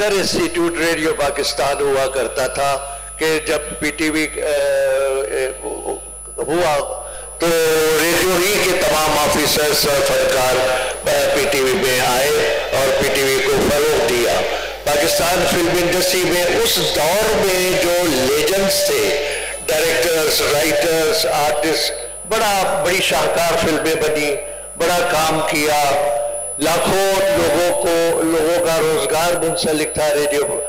Mother institute radio Pakistan हुआ करता था कि जब पीटीवी हुआ तो रेडियो ही के तमाम ऑफिसर्स और फनकार पीटीवी में आए और पीटीवी को फरोग दिया पाकिस्तान फिल्म इंडस्ट्री में उस दौर में जो लेजेंड्स थे डायरेक्टर्स राइटर्स आर्टिस्ट बड़ा बड़ी शाहकार फिल्में बनी बड़ा काम किया लाखों लोगों को लोगों का रोजगार मुंसलिक था रेडियो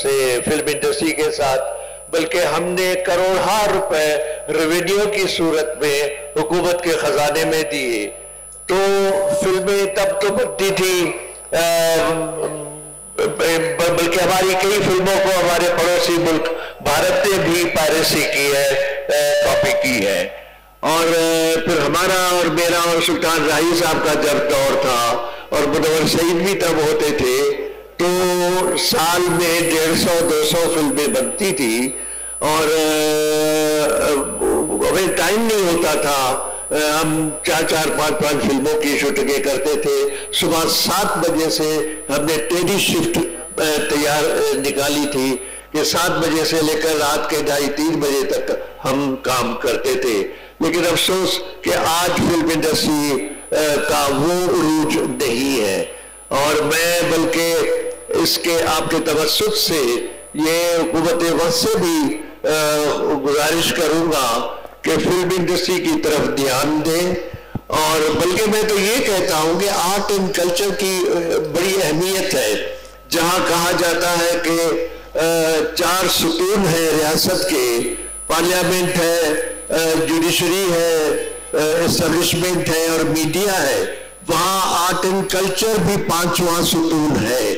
से फिल्म इंडस्ट्री के साथ बल्कि हमने करोड़ा रुपए रेवेन्यू की सूरत में हुकूमत के खजाने में दिए तो फिल्में तब तो बनती थी बल्कि हमारी कई फिल्मों को हमारे पड़ोसी मुल्क भारत ने भी पायरेसी की है कॉपी की है और फिर हमारा और मेरा और सुल्तान राही साहब का जब दौर था और बुधवर सईद भी तब होते थे तो साल में डेढ़ सौ दो सौ फिल्में बनती थी और हमें टाइम नहीं होता था हम चार चार पांच पांच फिल्मों की शूटिंगें करते थे सुबह सात बजे से हमने टेडी शिफ्ट तैयार निकाली थी कि सात बजे से लेकर रात के ढाई तीन बजे तक हम काम करते थे लेकिन अफसोस कि आज फिल्म इंडस्ट्री का वो रूज नहीं है और मैं बल्कि इसके आपके तवसत से ये हुकूमत वक्त से भी गुजारिश करूंगा कि फिल्म इंडस्ट्री की तरफ ध्यान दें और बल्कि मैं तो ये कहता हूँ कि आर्ट एंड कल्चर की बड़ी अहमियत है जहाँ कहा जाता है कि चार सुतून है रियासत के पार्लियामेंट है जुडिशरी है एस्टेब्लिशमेंट है और मीडिया है वहाँ आर्ट एंड कल्चर भी पांचवा सुतून है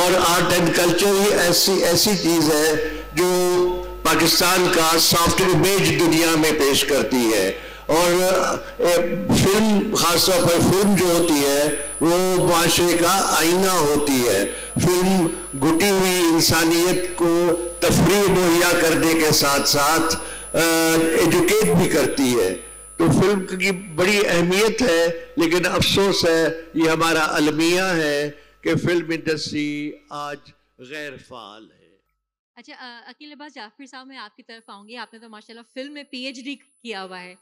और आर्ट एंड कल्चर ही ऐसी ऐसी चीज है जो पाकिस्तान का सॉफ्टवेयर बेज दुनिया में पेश करती है और फिल्म खासतौर पर फिल्म जो होती है वो माशरे का आईना होती है फिल्म घुटी हुई इंसानियत को तफरी मुहैया करने के साथ साथ एजुकेट भी करती है तो फिल्म की बड़ी अहमियत है लेकिन अफसोस है ये हमारा अलमिया है कि फिल्म इंडस्ट्री आज गैर फाल है अच्छा अकील अब्बास जाफर साहब मैं आपकी तरफ आऊँगी आपने तो माशाल्लाह फिल्म में पीएचडी किया हुआ है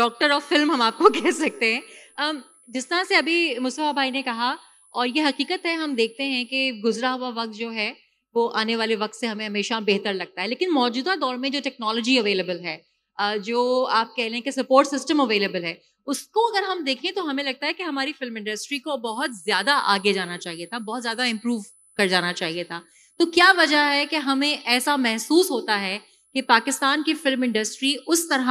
डॉक्टर ऑफ फिल्म हम आपको कह सकते हैं जिस तरह से अभी मुसवा भाई ने कहा और ये हकीकत है हम देखते हैं कि गुजरा हुआ वक्त जो है वो आने वाले वक्त से हमें हमेशा बेहतर लगता है लेकिन मौजूदा दौर में जो टेक्नोलॉजी अवेलेबल है जो आप कह लें कि सपोर्ट सिस्टम अवेलेबल है उसको अगर हम देखें तो हमें लगता है कि हमारी फिल्म इंडस्ट्री को बहुत ज़्यादा आगे जाना चाहिए था बहुत ज़्यादा इम्प्रूव कर जाना चाहिए था तो क्या वजह है कि हमें ऐसा महसूस होता है कि पाकिस्तान की फिल्म इंडस्ट्री उस तरह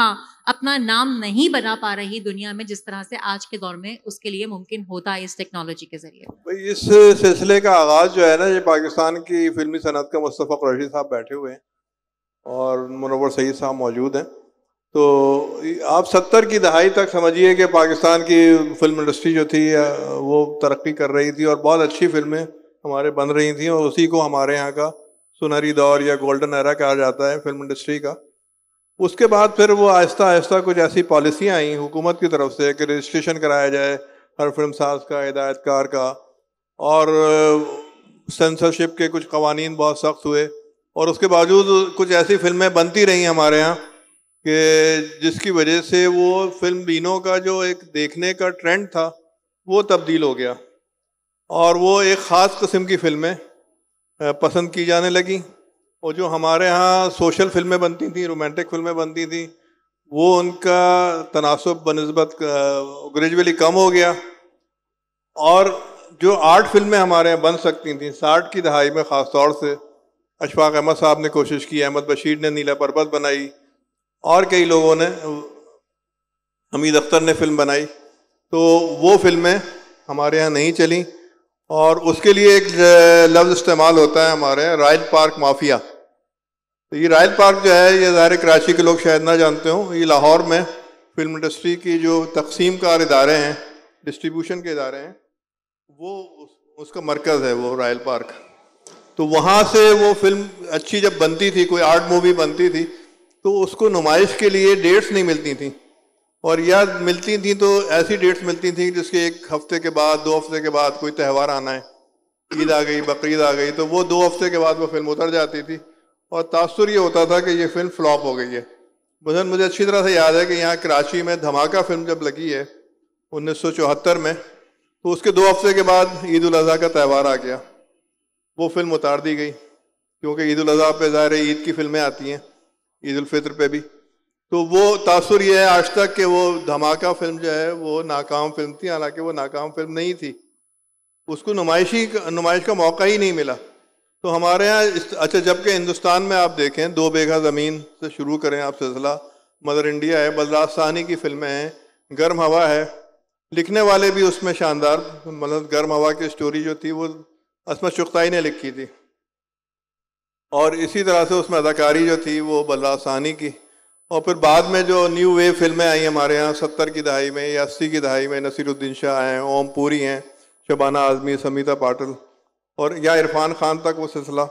अपना नाम नहीं बना पा रही दुनिया में जिस तरह से आज के दौर में उसके लिए मुमकिन होता है इस टेक्नोलॉजी के जरिए इस सिलसिले का आगाज़ जो है ना ये पाकिस्तान की फिल्मी सनत का मुस्तफ़ा कुरैशी साहब बैठे हुए हैं और मनोवर सईद साहब मौजूद हैं तो आप सत्तर की दहाई तक समझिए कि पाकिस्तान की फिल्म इंडस्ट्री जो थी वो तरक्की कर रही थी और बहुत अच्छी फिल्में हमारे बन रही थी और उसी को हमारे यहाँ का सुनहरी दौर या गोल्डन एरा कहा जाता है फिल्म इंडस्ट्री का उसके बाद फिर वो आहिस्ता आहिस्ता कुछ ऐसी पॉलिसियाँ आई हुकूमत की तरफ से कि रजिस्ट्रेशन कराया जाए हर फिल्म साज का कार का और सेंसरशिप के कुछ कवानी बहुत सख्त हुए और उसके बावजूद कुछ ऐसी फिल्में बनती रहीं हमारे यहाँ कि जिसकी वजह से वो फिल्म बीनों का जो एक देखने का ट्रेंड था वो तब्दील हो गया और वो एक ख़ास किस्म की फिल्में पसंद की जाने लगी और जो हमारे यहाँ सोशल फिल्में बनती थी रोमांटिक फिल्में बनती थी वो उनका तनासब बनस्बत ग्रेजुअली कम हो गया और जो आर्ट फिल्में हमारे यहाँ बन सकती थी साठ की दहाई में ख़ास तौर से अशफाक अहमद साहब ने कोशिश की अहमद बशीर ने नीला पर्वत बनाई और कई लोगों ने हमीद अख्तर ने फिल्म बनाई तो वो फिल्में हमारे यहाँ नहीं चलें और उसके लिए एक लफ्ज़ इस्तेमाल होता है हमारे रायल पार्क माफिया तो ये रायल पार्क जो है ये दायरे कराची के लोग शायद ना जानते हों ये लाहौर में फिल्म इंडस्ट्री की जो तकसीम कार इदारे हैं डिस्ट्रीब्यूशन के इदारे हैं वो उसका मरकज़ है वो रायल पार्क तो वहाँ से वो फिल्म अच्छी जब बनती थी कोई आर्ट मूवी बनती थी तो उसको नुमाइश के लिए डेट्स नहीं मिलती थी और यार मिलती थी तो ऐसी डेट्स मिलती थी जिसके एक हफ्ते के बाद दो हफ्ते के बाद कोई त्यौहार आना है ईद आ गई बकरीद आ गई तो वो दो हफ्ते के बाद वो फिल्म उतर जाती थी और तासुर ये होता था कि ये फिल्म फ्लॉप हो गई है बहन मुझे अच्छी तरह से याद है कि यहाँ कराची में धमाका फिल्म जब लगी है चौहत्तर में तो उसके दो हफ्ते के बाद ईद उल अज़हा का त्यौहार आ गया वो फिल्म उतार दी गई क्योंकि ईद उल अज़हा पे ज़ाहिर ईद की फिल्में आती हैं ईद उल फितर पे भी तो वो तासुर ये है आज तक कि वो धमाका फिल्म जो है वो नाकाम फिल्म थी हालांकि वो नाकाम फिल्म नहीं थी उसको नुमाइशी नुमाइश का मौका ही नहीं मिला तो हमारे यहाँ अच्छा जबकि हिंदुस्तान में आप देखें दो बेघा ज़मीन से शुरू करें आप सिलसिला मदर इंडिया है बलराज सहनी की फिल्में हैं गर्म हवा है लिखने वाले भी उसमें शानदार मतलब गर्म हवा की स्टोरी जो थी वो असमत चुगताई ने लिखी थी और इसी तरह से उसमें अदाकारी जो थी वो बलराज साहनी की और फिर बाद में जो न्यू वेव फिल्में आई हमारे यहाँ सत्तर की दहाई में या अस्सी की दहाई में नसीरुद्दीन शाह हैं ओम पूरी हैं शबाना आज़मी समीता पाटिल और या इरफान खान तक वो सिलसिला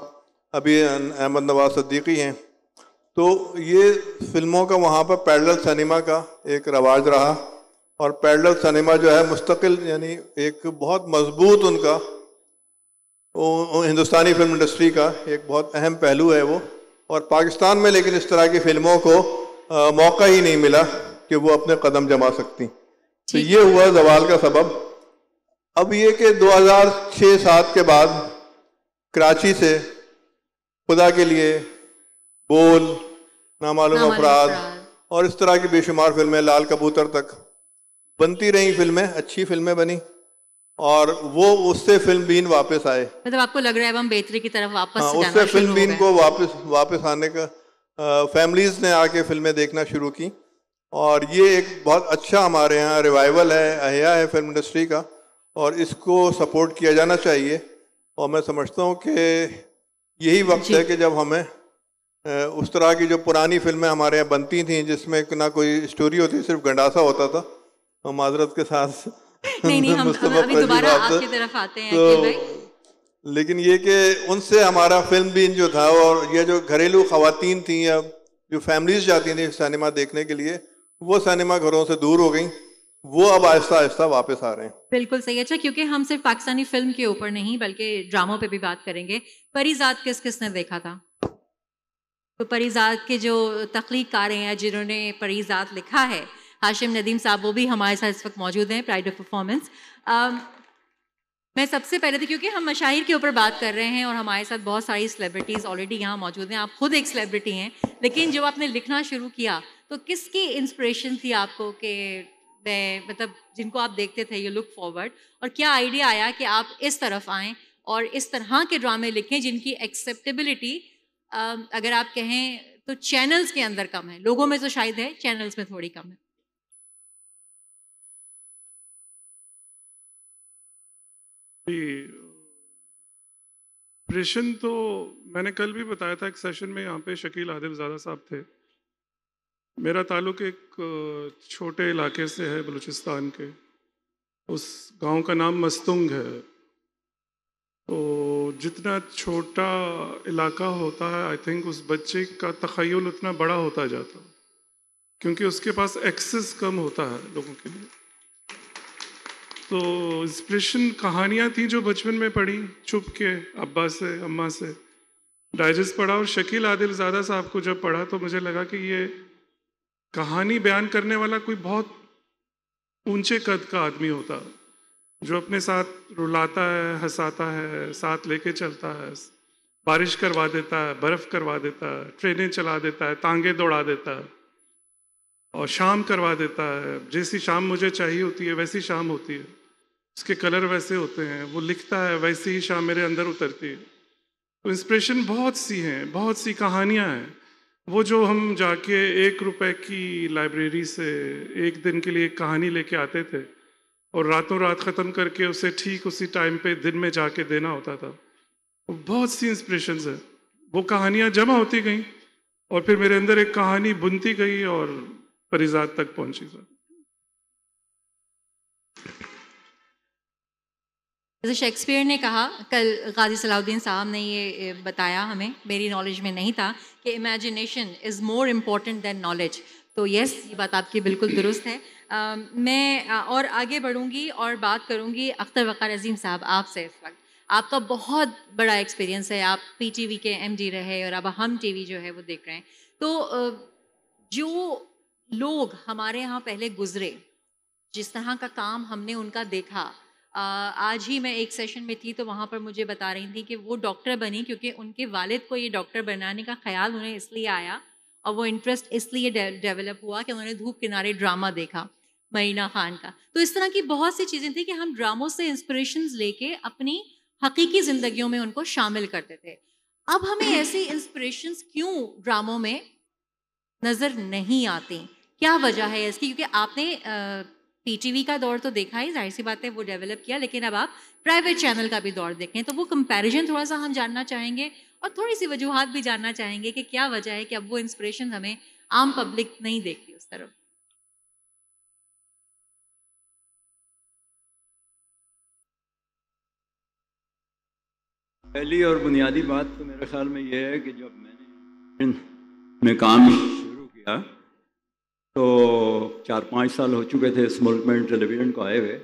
अभी अहमद नवाज सद्दीकी हैं तो ये फिल्मों का वहाँ पर पैरल सिनेमा का एक रवाज रहा और पैरल सिनेमा जो है मुस्तकिल यानी एक बहुत मजबूत उनका हिंदुस्तानी फिल्म इंडस्ट्री का एक बहुत अहम पहलू है वो और पाकिस्तान में लेकिन इस तरह की फ़िल्मों को मौका ही नहीं मिला कि वो अपने कदम जमा सकती तो ये हुआ जवाल का सबब अब ये कि 2006-7 के बाद कराची से खुदा के लिए बोल नामालूम अफराद और इस तरह की बेशुमार फिल्में लाल कबूतर तक बनती रही फिल्में अच्छी फिल्में बनी और वो उससे फिल्म बीन वापस आए मतलब आपको लग रहा है हम बेहतरी की तरफ वापस हाँ, उससे फिल्म बीन को वापस वापस आने का फैमिलीज़ ने आके फिल्में देखना शुरू की और ये एक बहुत अच्छा हमारे यहाँ रिवाइवल है अहिया है फिल्म इंडस्ट्री का और इसको सपोर्ट किया जाना चाहिए और मैं समझता हूँ कि यही वक्त है कि जब हमें उस तरह की जो पुरानी फिल्में हमारे यहाँ बनती थी जिसमें ना कोई स्टोरी होती सिर्फ गंडासा होता था तो माजरत के साथ नहीं नहीं हम, हम अभी दोबारा आपकी तरफ आते हैं तो लेकिन ये कि उनसे हमारा फिल्म भी जो था और ये जो घरेलू खातन थी या जो फैमिलीज जाती थी सिनेमा देखने के लिए वो सिनेमा घरों से दूर हो गई वो अब आहिस्ता आहिस्ता वापस आ रहे हैं बिल्कुल सही अच्छा क्योंकि हम सिर्फ पाकिस्तानी फिल्म के ऊपर नहीं बल्कि ड्रामों पे भी बात करेंगे परिजात किस किसने देखा था तो परिजात के जो कार हैं जिन्होंने परिजात लिखा है हाशिम नदीम साहब वो भी हमारे साथ इस वक्त मौजूद हैं प्राइड ऑफ परफॉर्मेंस मैं सबसे पहले तो क्योंकि हम मशाहिर के ऊपर बात कर रहे हैं और हमारे साथ बहुत सारी सेलिब्रिटीज़ ऑलरेडी यहाँ मौजूद हैं आप खुद एक सेलिब्रिटी हैं लेकिन जब आपने लिखना शुरू किया तो किसकी इंस्पिरेशन थी आपको कि मैं मतलब जिनको आप देखते थे यू लुक फॉरवर्ड और क्या आइडिया आया कि आप इस तरफ आएँ और इस तरह के ड्रामे लिखें जिनकी एक्सेप्टेबिलिटी अगर आप कहें तो चैनल्स के अंदर कम है लोगों में तो शायद है चैनल्स में थोड़ी कम है जी प्रेशन तो मैंने कल भी बताया था एक सेशन में यहाँ पे शकील आदिलजादा साहब थे मेरा ताल्लुक एक छोटे इलाके से है बलूचिस्तान के उस गांव का नाम मस्तुंग है तो जितना छोटा इलाका होता है आई थिंक उस बच्चे का तखयल उतना बड़ा होता जाता क्योंकि उसके पास एक्सेस कम होता है लोगों के लिए तो इंस्पिरेशन कहानियाँ थी जो बचपन में पढ़ी छुप के अब्बा से अम्मा से डाइजेस्ट पढ़ा और शकील आदिल ज़्यादा साहब को जब पढ़ा तो मुझे लगा कि ये कहानी बयान करने वाला कोई बहुत ऊंचे कद का आदमी होता जो अपने साथ रुलाता है हंसाता है साथ लेके चलता है बारिश करवा देता है बर्फ़ करवा देता है ट्रेनें चला देता है तांगे दौड़ा देता है और शाम करवा देता है जैसी शाम मुझे चाहिए होती है वैसी शाम होती है उसके कलर वैसे होते हैं वो लिखता है वैसे ही शाम मेरे अंदर उतरती है तो इंस्पिरेशन बहुत सी हैं बहुत सी कहानियाँ हैं वो जो हम जाके एक रुपए की लाइब्रेरी से एक दिन के लिए एक कहानी लेके आते थे और रातों रात ख़त्म करके उसे ठीक उसी टाइम पे दिन में जाके देना होता था बहुत सी इंस्परेशन है वो कहानियाँ जमा होती गई और फिर मेरे अंदर एक कहानी बुनती गई और परिजात तक पहुँची सर जैसे शेक्सपियर ने कहा कल गाजी सलाउद्दीन साहब ने ये बताया हमें मेरी नॉलेज में नहीं था कि imagination is more important than knowledge तो यस ये बात आपकी बिल्कुल दुरुस्त है आ, मैं और आगे बढ़ूँगी और बात करूँगी अख्तर वक़ार अजीम साहब आपसे इस वक्त आपका बहुत बड़ा एक्सपीरियंस है आप पीटीवी के एमडी रहे और अब हम टीवी जो है वो देख रहे हैं तो जो लोग हमारे यहाँ पहले गुजरे जिस तरह का काम हमने उनका देखा आज ही मैं एक सेशन में थी तो वहाँ पर मुझे बता रही थी कि वो डॉक्टर बनी क्योंकि उनके वालिद को ये डॉक्टर बनाने का ख्याल उन्हें इसलिए आया और वो इंटरेस्ट इसलिए डेवलप हुआ कि उन्होंने धूप किनारे ड्रामा देखा मरीना खान का तो इस तरह की बहुत सी चीज़ें थी कि हम ड्रामों से इंस्परेशन लेके अपनी हकीकी ज़िंदगियों में उनको शामिल करते थे अब हमें ऐसी इंस्परेशन क्यों ड्रामों में नज़र नहीं आती क्या वजह है इसकी क्योंकि आपने पीटीवी का दौर तो देखा ही जाहिर सी बात है वो डेवलप किया लेकिन अब आप प्राइवेट चैनल का भी दौर देखें तो वो कंपैरिजन थोड़ा सा हम जानना चाहेंगे और थोड़ी सी वजूहत भी जानना चाहेंगे कि क्या वजह है कि अब वो इंस्पिरेशन हमें आम पब्लिक नहीं देखती उस तरफ पहली और बुनियादी बात तो मेरे ख्याल में यह है कि जब मैंने में काम शुरू किया तो चार पाँच साल हो चुके थे इस मुल्क में टेलीविज़न को आए हुए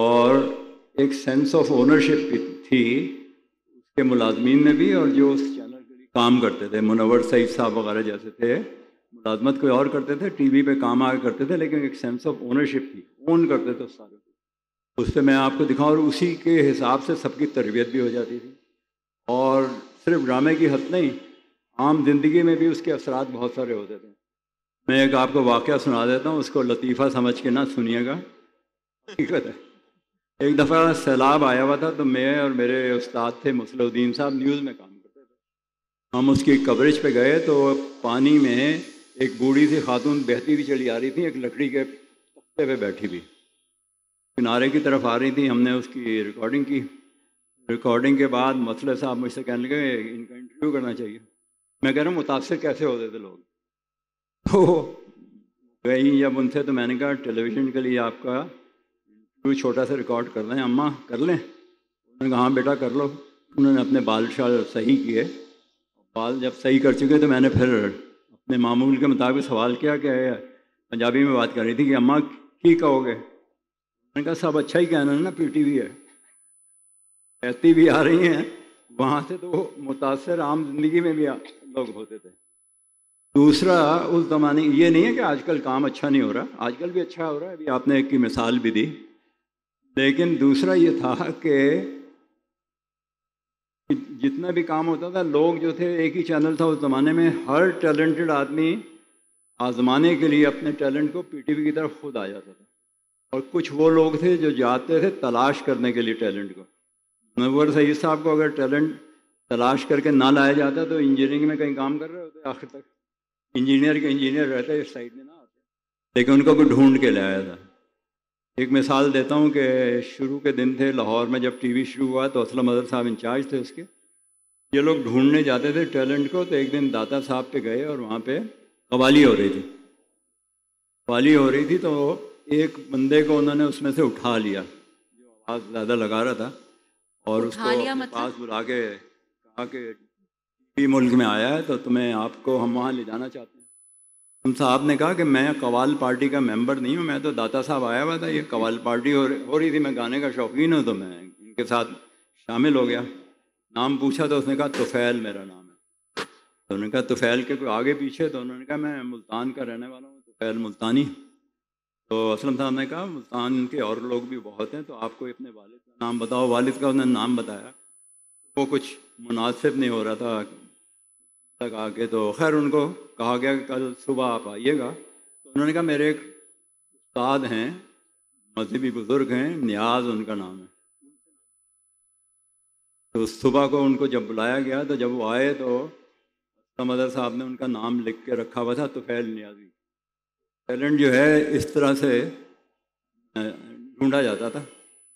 और एक सेंस ऑफ ओनरशिप थी उसके मुलाजमीन में भी और जो उस चैनल के लिए काम करते थे मुनवर सईद साहब वगैरह जैसे थे मुलाजमत कोई और करते थे टीवी पे काम आगे करते थे लेकिन एक सेंस ऑफ ओनरशिप थी ओन करते थे सारे उससे मैं आपको दिखाऊँ और उसी के हिसाब से सबकी तरबियत भी हो जाती थी और सिर्फ ड्रामे की हद नहीं आम जिंदगी में भी उसके असरात बहुत सारे होते थे मैं एक आपको वाक्य सुना देता हूँ उसको लतीफ़ा समझ के ना सुनिएगा ठीक है एक दफ़ा सैलाब आया हुआ था तो मैं और मेरे उस्ताद थे मुसलुद्दीन साहब न्यूज़ में काम करते थे हम उसकी कवरेज पे गए तो पानी में एक बूढ़ी सी खातून बहती हुई चली आ रही थी एक लकड़ी के पत्ते पे बैठी हुई किनारे की तरफ आ रही थी हमने उसकी रिकॉर्डिंग की रिकॉर्डिंग के बाद मसले साहब मुझसे कहने लगे इनका इंटरव्यू करना चाहिए मैं कह रहा हूँ मुतासर कैसे होते थे लोग तो गई जब उनसे तो मैंने कहा टेलीविज़न के लिए आपका इंटरव्यू छोटा सा रिकॉर्ड कर लें अम्मा कर लें उन्होंने कहा हाँ बेटा कर लो उन्होंने अपने बाल शाल सही किए बाल जब सही कर चुके तो मैंने फिर अपने मामूल के मुताबिक सवाल किया कि पंजाबी में बात कर रही थी कि अम्मा की कहोगे मैंने कहा सब अच्छा ही कहना है ना पीटी भी है कहती भी आ रही हैं वहाँ से तो मुतासर आम जिंदगी में भी लोग होते थे दूसरा उस ज़माने ये नहीं है कि आजकल काम अच्छा नहीं हो रहा आजकल भी अच्छा हो रहा है अभी आपने एक की मिसाल भी दी लेकिन दूसरा ये था कि जितना भी काम होता था लोग जो थे एक ही चैनल था उस ज़माने में हर टैलेंटेड आदमी आजमाने के लिए अपने टैलेंट को पीटीवी की तरफ खुद आ जाता था और कुछ वो लोग थे जो जाते थे तलाश करने के लिए टैलेंट को मनवर सईद साहब को अगर टैलेंट तलाश करके ना लाया जाता तो इंजीनियरिंग में कहीं काम कर रहे होते आखिर तक इंजीनियर के इंजीनियर रहते इस साइड में ना आते लेकिन उनको कोई ढूंढ के लाया था एक मिसाल देता हूँ कि शुरू के दिन थे लाहौर में जब टीवी शुरू हुआ तो असलम अजहर साहब इंचार्ज थे उसके ये लोग ढूंढने जाते थे टैलेंट को तो एक दिन दाता साहब पे गए और वहाँ पे कवाली हो रही थी कवाली हो रही थी तो एक बंदे को उन्होंने उसमें से उठा लिया जो आवाज़ ज़्यादा लगा रहा था और उसको मतलब? पास बुला के कहा कि भी मुल्क में आया है तो तुम्हें आपको हम वहाँ ले जाना चाहते हैं हम साहब ने कहा कि मैं कवाल पार्टी का मेंबर नहीं हूँ मैं तो दाता साहब आया हुआ था ये कवाल पार्टी हो रही हो रही थी मैं गाने का शौकीन हूँ तो मैं इनके साथ शामिल हो गया नाम पूछा तो उसने कहा तुफैल मेरा नाम है तो उन्होंने कहा तुफैल के कोई आगे पीछे तो उन्होंने कहा मैं मुल्तान का रहने वाला हूँ तुफैल मुल्तानी तो असलम साहब ने कहा मुल्तान के और लोग भी बहुत हैं तो आपको अपने वालद का नाम बताओ वालद का उन्होंने नाम बताया वो कुछ मुनासिब नहीं हो रहा था तक आके तो खैर उनको कहा गया कि कल सुबह आप आइएगा तो उन्होंने कहा मेरे एक उस्ताद हैं मजहबी बुज़ुर्ग हैं न्याज उनका नाम है तो सुबह को उनको जब बुलाया गया तो जब वो आए तो मदर साहब ने उनका नाम लिख के रखा हुआ था तुफैल न्याजी टैलेंट जो है इस तरह से ढूंढा जाता था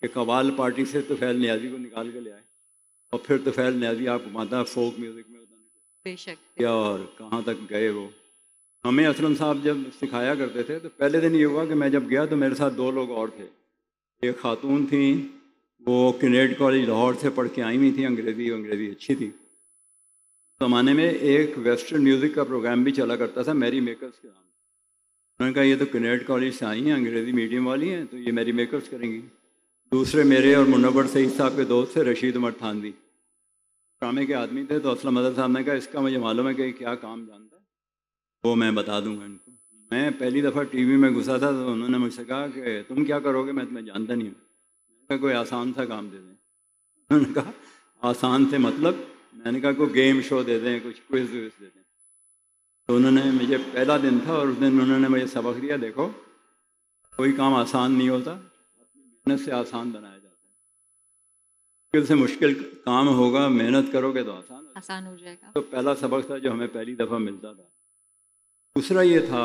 कि कवाल पार्टी से तुफैल न्याजी को निकाल के ले आए और फिर तुफैल न्याजी आपको माता फोक म्यूज़िक में बेशक क्या और कहाँ तक गए वो हमें असलम साहब जब सिखाया करते थे तो पहले दिन ये हुआ कि मैं जब गया तो मेरे साथ दो लोग और थे एक खातून थी वो कनेड कॉलेज लाहौर से पढ़ के आई हुई थी अंग्रेज़ी अंग्रेज़ी अच्छी थी ज़माने में एक वेस्टर्न म्यूज़िक का प्रोग्राम भी चला करता था मेरी मेकर्स के नाम उन्होंने कहा ये तो कनेड कॉलेज से आई हैं अंग्रेज़ी मीडियम वाली हैं तो ये मेरी मेकर्स करेंगी दूसरे मेरे और मुनवर सईद साहब के दोस्त थे रशीद उमर थानवी ड्रामे के आदमी थे तो असलम मदर साहब ने कहा इसका मुझे मालूम है कि क्या काम जानता है वो मैं बता दूंगा इनको मैं पहली दफ़ा टीवी में घुसा था तो उन्होंने मुझसे कहा कि तुम क्या करोगे मैं तुम्हें जानता नहीं हूँ मैंने कहा कोई आसान सा काम दे दें उन्होंने कहा आसान से मतलब मैंने कहा कोई गेम शो दे दें कुछ क्विज व्विज दे दें तो उन्होंने मुझे पहला दिन था और उस दिन उन्होंने मुझे सबक दिया देखो कोई काम आसान नहीं होता मेहनत से आसान बनाया मुश्किल से मुश्किल काम होगा मेहनत करोगे तो आसान आसान हो जाएगा तो पहला सबक था जो हमें पहली दफ़ा मिलता था दूसरा ये था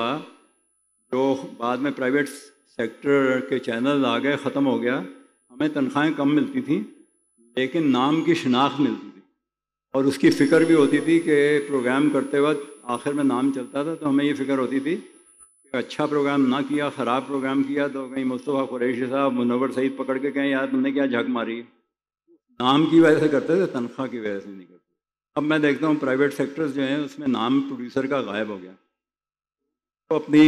जो बाद में प्राइवेट सेक्टर के चैनल आ गए ख़त्म हो गया हमें तनख्वाहें कम मिलती थी लेकिन नाम की शिनाख्त मिलती थी और उसकी फ़िक्र भी होती थी कि प्रोग्राम करते वक्त आखिर में नाम चलता था तो हमें ये फ़िक्र होती थी कि अच्छा प्रोग्राम ना किया ख़राब प्रोग्राम किया तो कहीं मुस्तफ़ा कुरैशी साहब मुनवर सईद पकड़ के कहें यार तुमने क्या झक मारी है नाम की वजह से करते थे तनख्वाह की वजह से नहीं करते अब मैं देखता हूँ प्राइवेट सेक्टर्स जो हैं उसमें नाम प्रोड्यूसर का गायब हो गया तो अपनी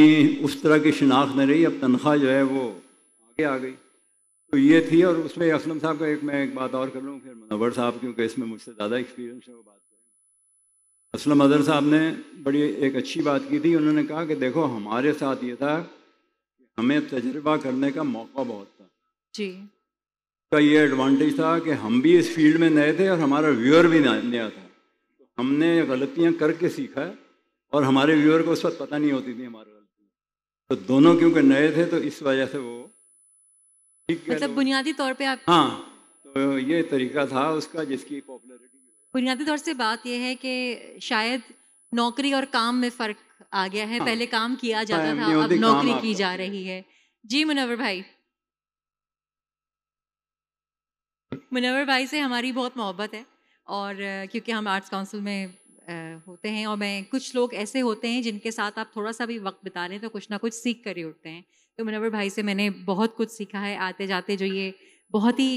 उस तरह की शिनाख्त नहीं रही अब तनख्वाह जो है वो आगे आ गई तो ये थी और उसमें असलम साहब का एक मैं एक बात और कर लूँ फिर मुनवर साहब क्योंकि इसमें मुझसे ज़्यादा एक्सपीरियंस है वो बात करें असलम अदर साहब ने बड़ी एक अच्छी बात की थी उन्होंने कहा कि देखो हमारे साथ ये था कि हमें तजर्बा करने का मौका बहुत था जी का ये एडवांटेज था कि हम भी इस फील्ड में नए थे और हमारा व्यूअर भी नया था हमने गलतियां करके सीखा है और हमारे व्यूअर को उस वक्त पता नहीं होती थी हमारी गलतियाँ तो दोनों क्योंकि नए थे तो इस वजह से वो ठीक मतलब तो- बुनियादी तौर पे आप हाँ तो ये तरीका था उसका जिसकी पॉपुलरिटी बुनियादी तौर से बात यह है कि शायद नौकरी और काम में फ़र्क आ गया है हाँ। पहले काम किया जाता था अब नौकरी की जा रही है जी मुनवर भाई मुनवर भाई से हमारी बहुत मोहब्बत है और क्योंकि हम आर्ट्स काउंसिल में होते हैं और मैं कुछ लोग ऐसे होते हैं जिनके साथ आप थोड़ा सा भी वक्त बिता लें तो कुछ ना कुछ सीख कर ही उठते हैं तो मुनवर भाई से मैंने बहुत कुछ सीखा है आते जाते जो ये बहुत ही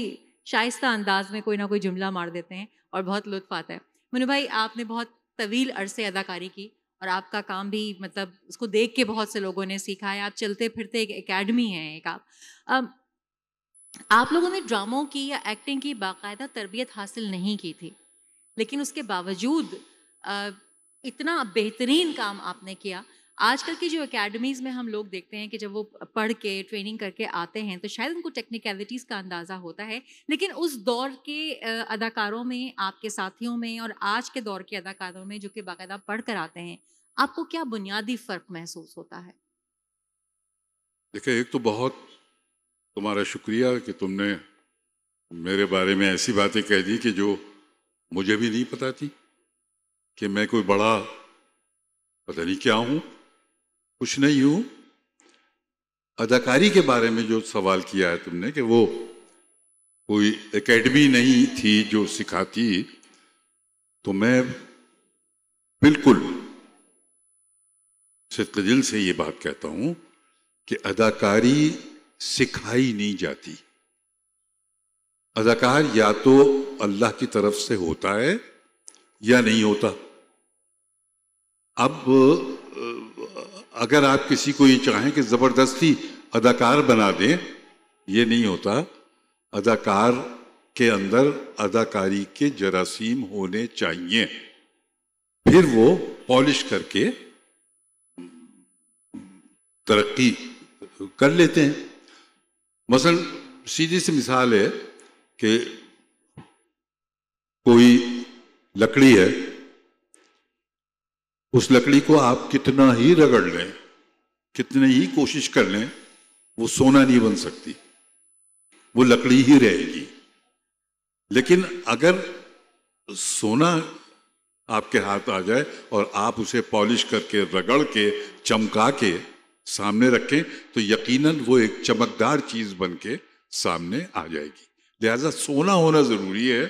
शाइस्ता अंदाज में कोई ना कोई जुमला मार देते हैं और बहुत लुत्फ आता है मुनु भाई आपने बहुत तवील अरसे अदाकारी की और आपका काम भी मतलब उसको देख के बहुत से लोगों ने सीखा है आप चलते फिरते एक एकेडमी है एक आप आप लोगों ने ड्रामों की या एक्टिंग की बाकायदा तरबियत हासिल नहीं की थी लेकिन उसके बावजूद इतना बेहतरीन काम आपने किया आजकल की जो एकेडमीज़ में हम लोग देखते हैं कि जब वो पढ़ के ट्रेनिंग करके आते हैं तो शायद उनको टेक्निकलिटीज़ का अंदाज़ा होता है लेकिन उस दौर के अदाकारों में आपके साथियों में और आज के दौर के अदाकारों में जो कि बाकायदा पढ़ कर आते हैं आपको क्या बुनियादी फ़र्क महसूस होता है देखिए एक तो बहुत तुम्हारा शुक्रिया कि तुमने मेरे बारे में ऐसी बातें कह दी कि जो मुझे भी नहीं पता थी कि मैं कोई बड़ा पता नहीं क्या हूँ कुछ नहीं हूँ अदाकारी के बारे में जो सवाल किया है तुमने कि वो कोई एकेडमी नहीं थी जो सिखाती तो मैं बिल्कुल सिद्ध दिल से ये बात कहता हूँ कि अदाकारी सिखाई नहीं जाती अदाकार या तो अल्लाह की तरफ से होता है या नहीं होता अब अगर आप किसी को ये चाहें कि ज़बरदस्ती अदाकार बना दें ये नहीं होता अदाकार के अंदर अदाकारी के जरासीम होने चाहिए फिर वो पॉलिश करके तरक्की कर लेते हैं मसल सीधी सी मिसाल है कि कोई लकड़ी है उस लकड़ी को आप कितना ही रगड़ लें कितने ही कोशिश कर लें वो सोना नहीं बन सकती वो लकड़ी ही रहेगी लेकिन अगर सोना आपके हाथ आ जाए और आप उसे पॉलिश करके रगड़ के चमका के सामने रखें तो यकीनन वो एक चमकदार चीज बन के सामने आ जाएगी लिहाजा सोना होना जरूरी है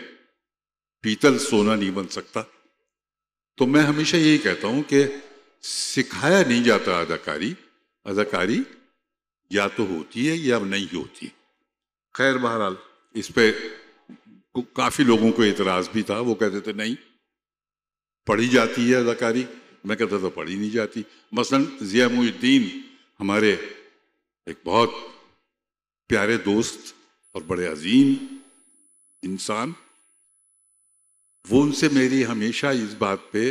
पीतल सोना नहीं बन सकता तो मैं हमेशा यही कहता हूं कि सिखाया नहीं जाता अदाकारी अदाकारी या तो होती है या नहीं होती खैर बहरहाल इस पे काफ़ी लोगों को एतराज़ भी था वो कहते थे नहीं पढ़ी जाती है अदाकारी मैं कहता था पढ़ी नहीं जाती मसलन जिया मुहिद्दीन हमारे एक बहुत प्यारे दोस्त और बड़े अजीम इंसान वो उनसे मेरी हमेशा इस बात पे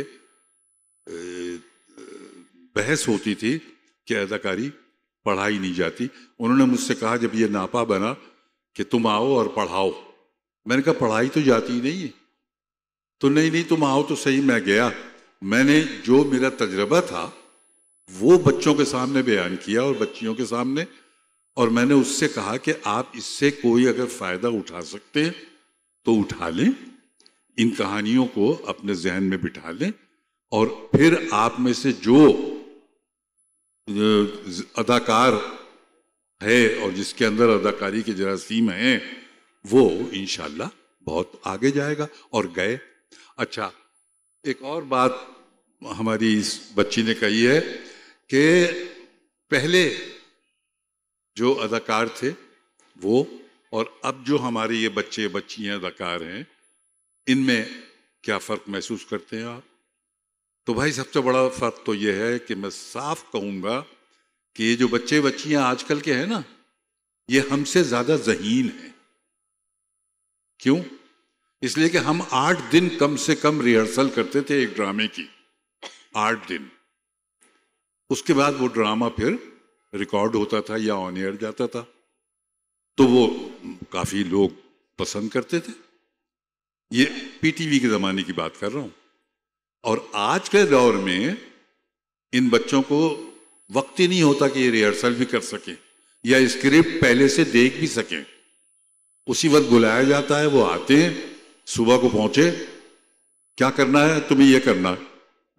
बहस होती थी कि अदाकारी पढ़ाई नहीं जाती उन्होंने मुझसे कहा जब ये नापा बना कि तुम आओ और पढ़ाओ मैंने कहा पढ़ाई तो जाती ही नहीं है तो नहीं नहीं तुम आओ तो सही मैं गया मैंने जो मेरा तजर्बा था वो बच्चों के सामने बयान किया और बच्चियों के सामने और मैंने उससे कहा कि आप इससे कोई अगर फ़ायदा उठा सकते हैं तो उठा लें इन कहानियों को अपने जहन में बिठा लें और फिर आप में से जो अदाकार है और जिसके अंदर अदाकारी के जरासीम हैं वो इन बहुत आगे जाएगा और गए अच्छा एक और बात हमारी इस बच्ची ने कही है कि पहले जो अदाकार थे वो और अब जो हमारे ये बच्चे बच्चियां अदाकार हैं इनमें क्या फ़र्क महसूस करते हैं आप तो भाई सबसे बड़ा फ़र्क तो ये है कि मैं साफ कहूँगा कि ये जो बच्चे बच्चियाँ आजकल के हैं ना ये हमसे ज़्यादा जहीन हैं क्यों इसलिए कि हम आठ दिन कम से कम रिहर्सल करते थे एक ड्रामे की आठ दिन उसके बाद वो ड्रामा फिर रिकॉर्ड होता था या ऑन एयर जाता था तो वो काफ़ी लोग पसंद करते थे ये पीटीवी के ज़माने की बात कर रहा हूँ और आज के दौर में इन बच्चों को वक्त ही नहीं होता कि ये रिहर्सल भी कर सकें या स्क्रिप्ट पहले से देख भी सकें उसी वक्त बुलाया जाता है वो आते हैं सुबह को पहुंचे क्या करना है तुम्हें यह करना है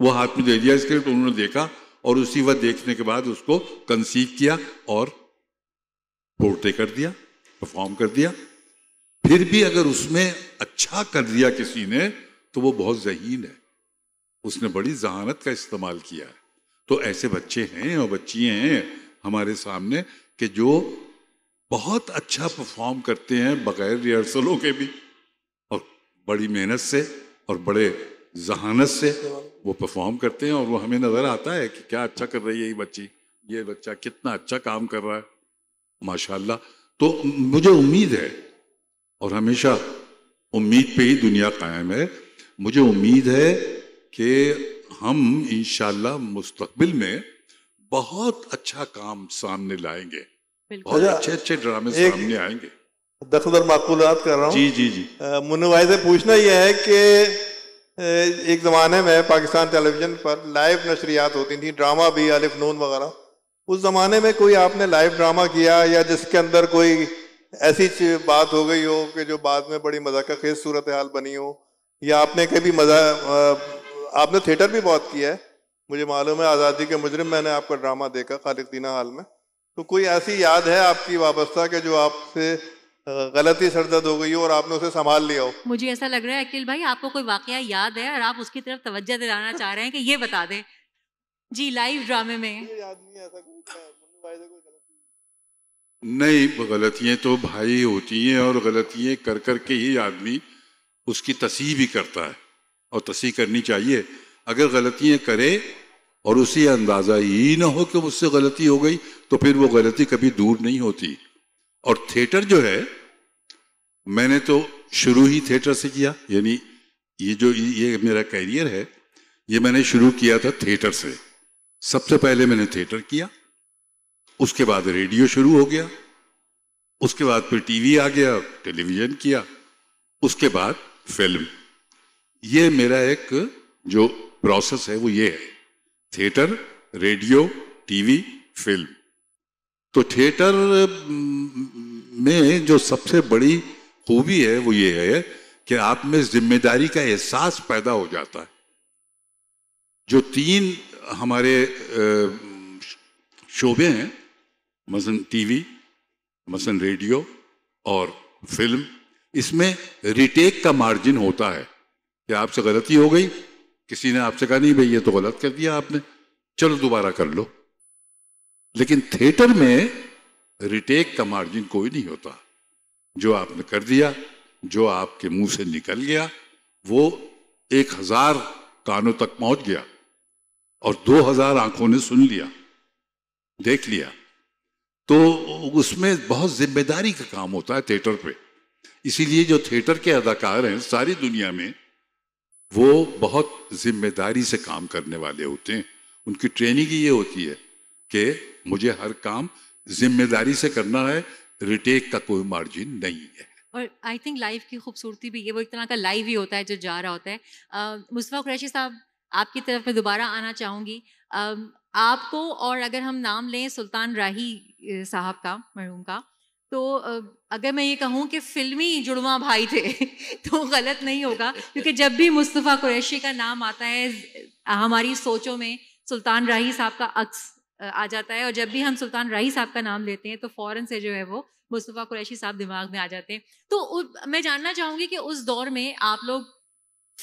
वो हाथ में दे दिया स्क्रिप्ट उन्होंने देखा और उसी वक्त देखने के बाद उसको कंसीव किया और पोर्टे कर दिया परफॉर्म कर दिया फिर भी अगर उसमें अच्छा कर दिया किसी ने तो वो बहुत जहीन है उसने बड़ी जहानत का इस्तेमाल किया है तो ऐसे बच्चे हैं और बच्चियाँ हैं हमारे सामने कि जो बहुत अच्छा परफॉर्म करते हैं बगैर रिहर्सलों के भी और बड़ी मेहनत से और बड़े जहानत से वो परफॉर्म करते हैं और वो हमें नज़र आता है कि क्या अच्छा कर रही है ये बच्ची ये बच्चा कितना अच्छा काम कर रहा है माशाल्लाह तो मुझे उम्मीद है और हमेशा उम्मीद पे ही दुनिया कायम है मुझे उम्मीद है कि हम इन मुस्तकबिल में बहुत अच्छा काम सामने लाएंगे बहुत अच्छे अच्छे ड्रामे सामने आएंगे दखदर माकूलात कर रहा हूँ जी जी जी मुनवाइज पूछना यह है कि एक ज़माने में पाकिस्तान टेलीविज़न पर लाइव नशरियात होती थी ड्रामा भी अलिफ नून वगैरह उस ज़माने में कोई आपने लाइव ड्रामा किया या जिसके अंदर कोई ऐसी बात हो गई हो कि जो बाद में बड़ी मजाक खेज सूरत हाल बनी हो या आपने कभी मजा आपने थिएटर भी बहुत किया है मुझे मालूम है आज़ादी के मुजरम मैंने आपका ड्रामा देखा खालिदीना हाल में तो कोई ऐसी याद है आपकी वाबस्ता के जो आपसे गलती सरदर्द हो गई हो और आपने उसे संभाल लिया हो मुझे ऐसा लग रहा है अखिल भाई आपको कोई वाक याद है और आप उसकी तरफ तवज्जो दिलाना चाह रहे हैं कि ये बता दें जी लाइव ड्रामे में नहीं गलतियाँ तो भाई होती हैं और गलतियाँ कर कर के ही आदमी उसकी तसीह भी करता है और तसीह करनी चाहिए अगर गलतियाँ करे और उसे अंदाज़ा ही ना हो कि मुझसे गलती हो गई तो फिर वो गलती कभी दूर नहीं होती और थिएटर जो है मैंने तो शुरू ही थिएटर से किया यानी ये जो ये मेरा कैरियर है ये मैंने शुरू किया था थिएटर से सबसे पहले मैंने थिएटर किया उसके बाद रेडियो शुरू हो गया उसके बाद फिर टीवी आ गया टेलीविजन किया उसके बाद फिल्म ये मेरा एक जो प्रोसेस है वो ये है थिएटर रेडियो टीवी फिल्म तो थिएटर में जो सबसे बड़ी खूबी है वो ये है कि आप में जिम्मेदारी का एहसास पैदा हो जाता है जो तीन हमारे शोबे हैं मसन टीवी मसन रेडियो और फिल्म इसमें रिटेक का मार्जिन होता है कि आपसे गलती हो गई किसी ने आपसे कहा नहीं भाई ये तो गलत कर दिया आपने चलो दोबारा कर लो लेकिन थिएटर में रिटेक का मार्जिन कोई नहीं होता जो आपने कर दिया जो आपके मुंह से निकल गया वो एक हजार कानों तक पहुंच गया और दो हजार आंखों ने सुन लिया देख लिया तो उसमें बहुत जिम्मेदारी का काम होता है थिएटर पे इसीलिए जो थिएटर के अदाकार हैं सारी दुनिया में वो बहुत जिम्मेदारी से काम करने वाले होते हैं उनकी ट्रेनिंग ही ये होती है कि मुझे हर काम जिम्मेदारी से करना है रिटेक का कोई मार्जिन नहीं है और आई थिंक लाइफ की खूबसूरती भी ये वो एक तरह का लाइव ही होता है जो जा रहा होता है मुस्तफ़ा कुरैशी साहब आपकी तरफ मैं दोबारा आना चाहूँगी आपको और अगर हम नाम लें सुल्तान राही साहब का मरूम का तो अगर मैं ये कहूँ कि फिल्मी जुड़वा भाई थे तो गलत नहीं होगा क्योंकि जब भी मुस्तफ़ा कुरैशी का नाम आता है हमारी सोचों में सुल्तान राही साहब का अक्स आ जाता है और जब भी हम सुल्तान राही साहब का नाम लेते हैं तो फ़ौरन से जो है वो मुस्तफ़ा कुरैशी साहब दिमाग में आ जाते हैं तो मैं जानना चाहूँगी कि उस दौर में आप लोग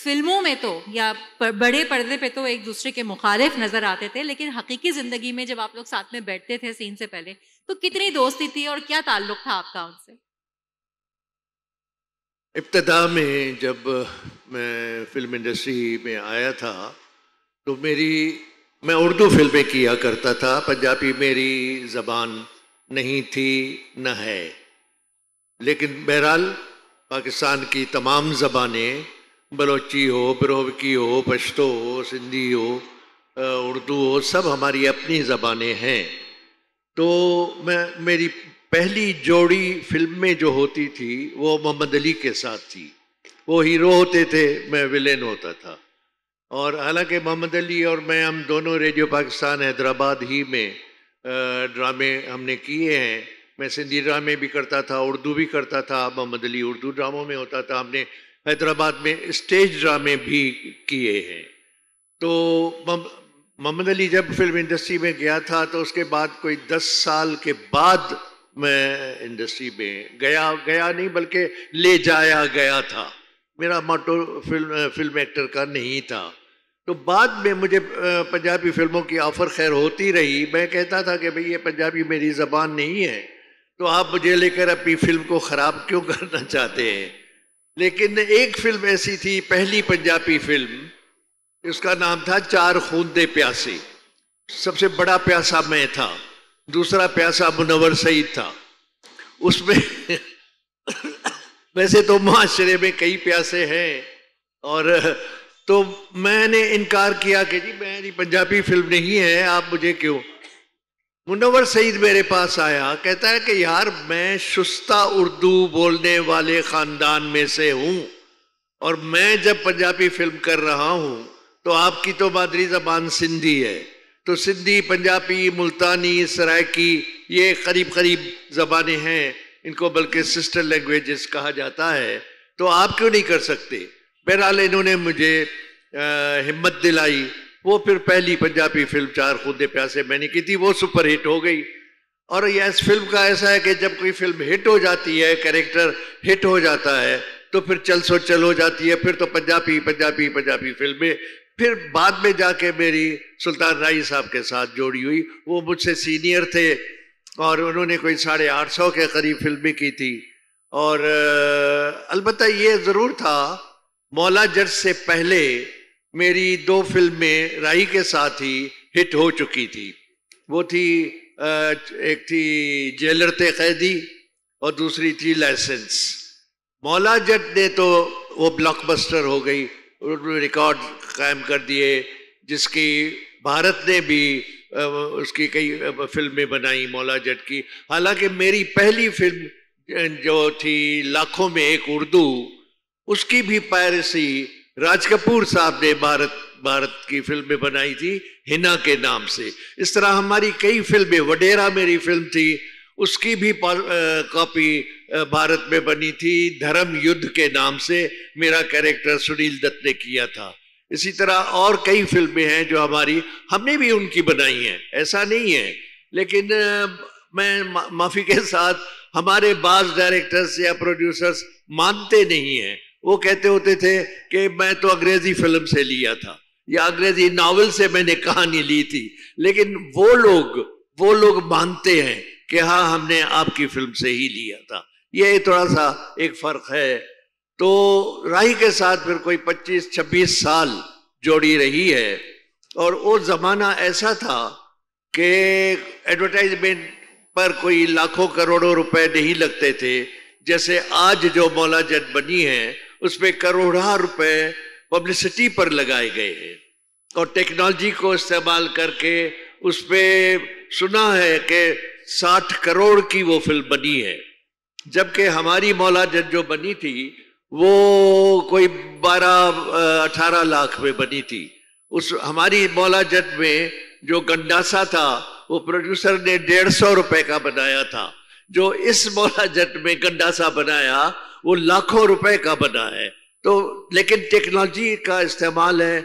फिल्मों में तो या बड़े पर्दे पे तो एक दूसरे के मुखालिफ नज़र आते थे लेकिन हकीकी ज़िंदगी में जब आप लोग साथ में बैठते थे सीन से पहले तो कितनी दोस्ती थी और क्या ताल्लुक था आपका उनसे इब्तदा में जब मैं फिल्म इंडस्ट्री में आया था तो मेरी मैं उर्दू फिल्में किया करता था पंजाबी मेरी ज़बान नहीं थी न है लेकिन बहरहाल पाकिस्तान की तमाम ज़बानें बलोची हो की हो पश्तो हो सिंधी हो उर्दू हो सब हमारी अपनी ज़बानें हैं तो मैं मेरी पहली जोड़ी फिल्म में जो होती थी वो मोहम्मद अली के साथ थी वो हीरो होते थे मैं विलेन होता था और हालांकि मोहम्मद अली और मैं हम दोनों रेडियो पाकिस्तान हैदराबाद ही में ड्रामे हमने किए हैं मैं सिंधी ड्रामे भी करता था उर्दू भी करता था मोहम्मद अली उर्दू ड्रामों में होता था हमने हैदराबाद में स्टेज ड्रामे भी किए हैं तो मोहम्मद अली जब फिल्म इंडस्ट्री में गया था तो उसके बाद कोई दस साल के बाद मैं इंडस्ट्री में गया गया नहीं बल्कि ले जाया गया था मेरा मोटो फिल्म फिल्म एक्टर का नहीं था तो बाद में मुझे पंजाबी फिल्मों की ऑफ़र खैर होती रही मैं कहता था कि भाई ये पंजाबी मेरी ज़बान नहीं है तो आप मुझे लेकर अपनी फिल्म को ख़राब क्यों करना चाहते हैं लेकिन एक फिल्म ऐसी थी पहली पंजाबी फिल्म उसका नाम था चार खून दे प्यासे सबसे बड़ा प्यासा मैं था दूसरा प्यासा मुनवर सईद था उसमें वैसे तो माशरे में कई प्यासे हैं और तो मैंने इनकार किया कि जी मेरी पंजाबी फिल्म नहीं है आप मुझे क्यों मुनवर सईद मेरे पास आया कहता है कि यार मैं शुस्ता उर्दू बोलने वाले ख़ानदान में से हूं और मैं जब पंजाबी फिल्म कर रहा हूं तो आपकी तो मादरी ज़बान सिंधी है तो सिंधी पंजाबी मुल्तानी सरायकी ये करीब करीब ज़बानें हैं इनको बल्कि सिस्टर लैंग्वेजेस कहा जाता है तो आप क्यों नहीं कर सकते बहरहाल इन्होंने मुझे हिम्मत दिलाई वो फिर पहली पंजाबी फिल्म चार खुदे प्यासे मैंने की थी वो सुपर हिट हो गई और ये इस फिल्म का ऐसा है कि जब कोई फिल्म हिट हो जाती है कैरेक्टर हिट हो जाता है तो फिर चल सो चल हो जाती है फिर तो पंजाबी पंजाबी पंजाबी फिल्में फिर बाद में जाके मेरी सुल्तान राई साहब के साथ जोड़ी हुई वो मुझसे सीनियर थे और उन्होंने कोई साढ़े आठ सौ के करीब फिल्में की थी और अलबत्त ये ज़रूर था मौला जज से पहले मेरी दो फिल्में राही के साथ ही हिट हो चुकी थी वो थी एक थी जेलर ते कैदी और दूसरी थी लाइसेंस मौला जट ने तो वो ब्लॉकबस्टर हो गई उन्होंने रिकॉर्ड कायम कर दिए जिसकी भारत ने भी उसकी कई फिल्में बनाई मौला जट की हालांकि मेरी पहली फिल्म जो थी लाखों में एक उर्दू उसकी भी पायरेसी राज कपूर साहब ने भारत भारत की फिल्में बनाई थी हिना के नाम से इस तरह हमारी कई फिल्में वडेरा मेरी फिल्म थी उसकी भी कॉपी भारत में बनी थी धर्म युद्ध के नाम से मेरा कैरेक्टर सुनील दत्त ने किया था इसी तरह और कई फिल्में हैं जो हमारी हमने भी उनकी बनाई हैं ऐसा नहीं है लेकिन मैं माफ़ी के साथ हमारे बाज डायरेक्टर्स या प्रोड्यूसर्स मानते नहीं हैं वो कहते होते थे कि मैं तो अंग्रेजी फिल्म से लिया था या अंग्रेजी नावल से मैंने कहानी ली थी लेकिन वो लोग वो लोग मानते हैं कि हाँ हमने आपकी फिल्म से ही लिया था ये थोड़ा सा एक फर्क है तो राही के साथ फिर कोई 25-26 साल जोड़ी रही है और वो जमाना ऐसा था कि एडवर्टाइजमेंट पर कोई लाखों करोड़ों रुपए नहीं लगते थे जैसे आज जो मौलाजत बनी है उसमें करोड़ों रुपए पब्लिसिटी पर लगाए गए हैं और टेक्नोलॉजी को इस्तेमाल करके पर सुना है कि साठ करोड़ की वो फिल्म बनी है जबकि हमारी जज जो बनी थी वो कोई बारह अठारह लाख में बनी थी उस हमारी जज में जो गंडासा था वो प्रोड्यूसर ने डेढ़ सौ रुपए का बनाया था जो इस मोला जट में गंडा सा बनाया वो लाखों रुपए का बना है तो लेकिन टेक्नोलॉजी का इस्तेमाल है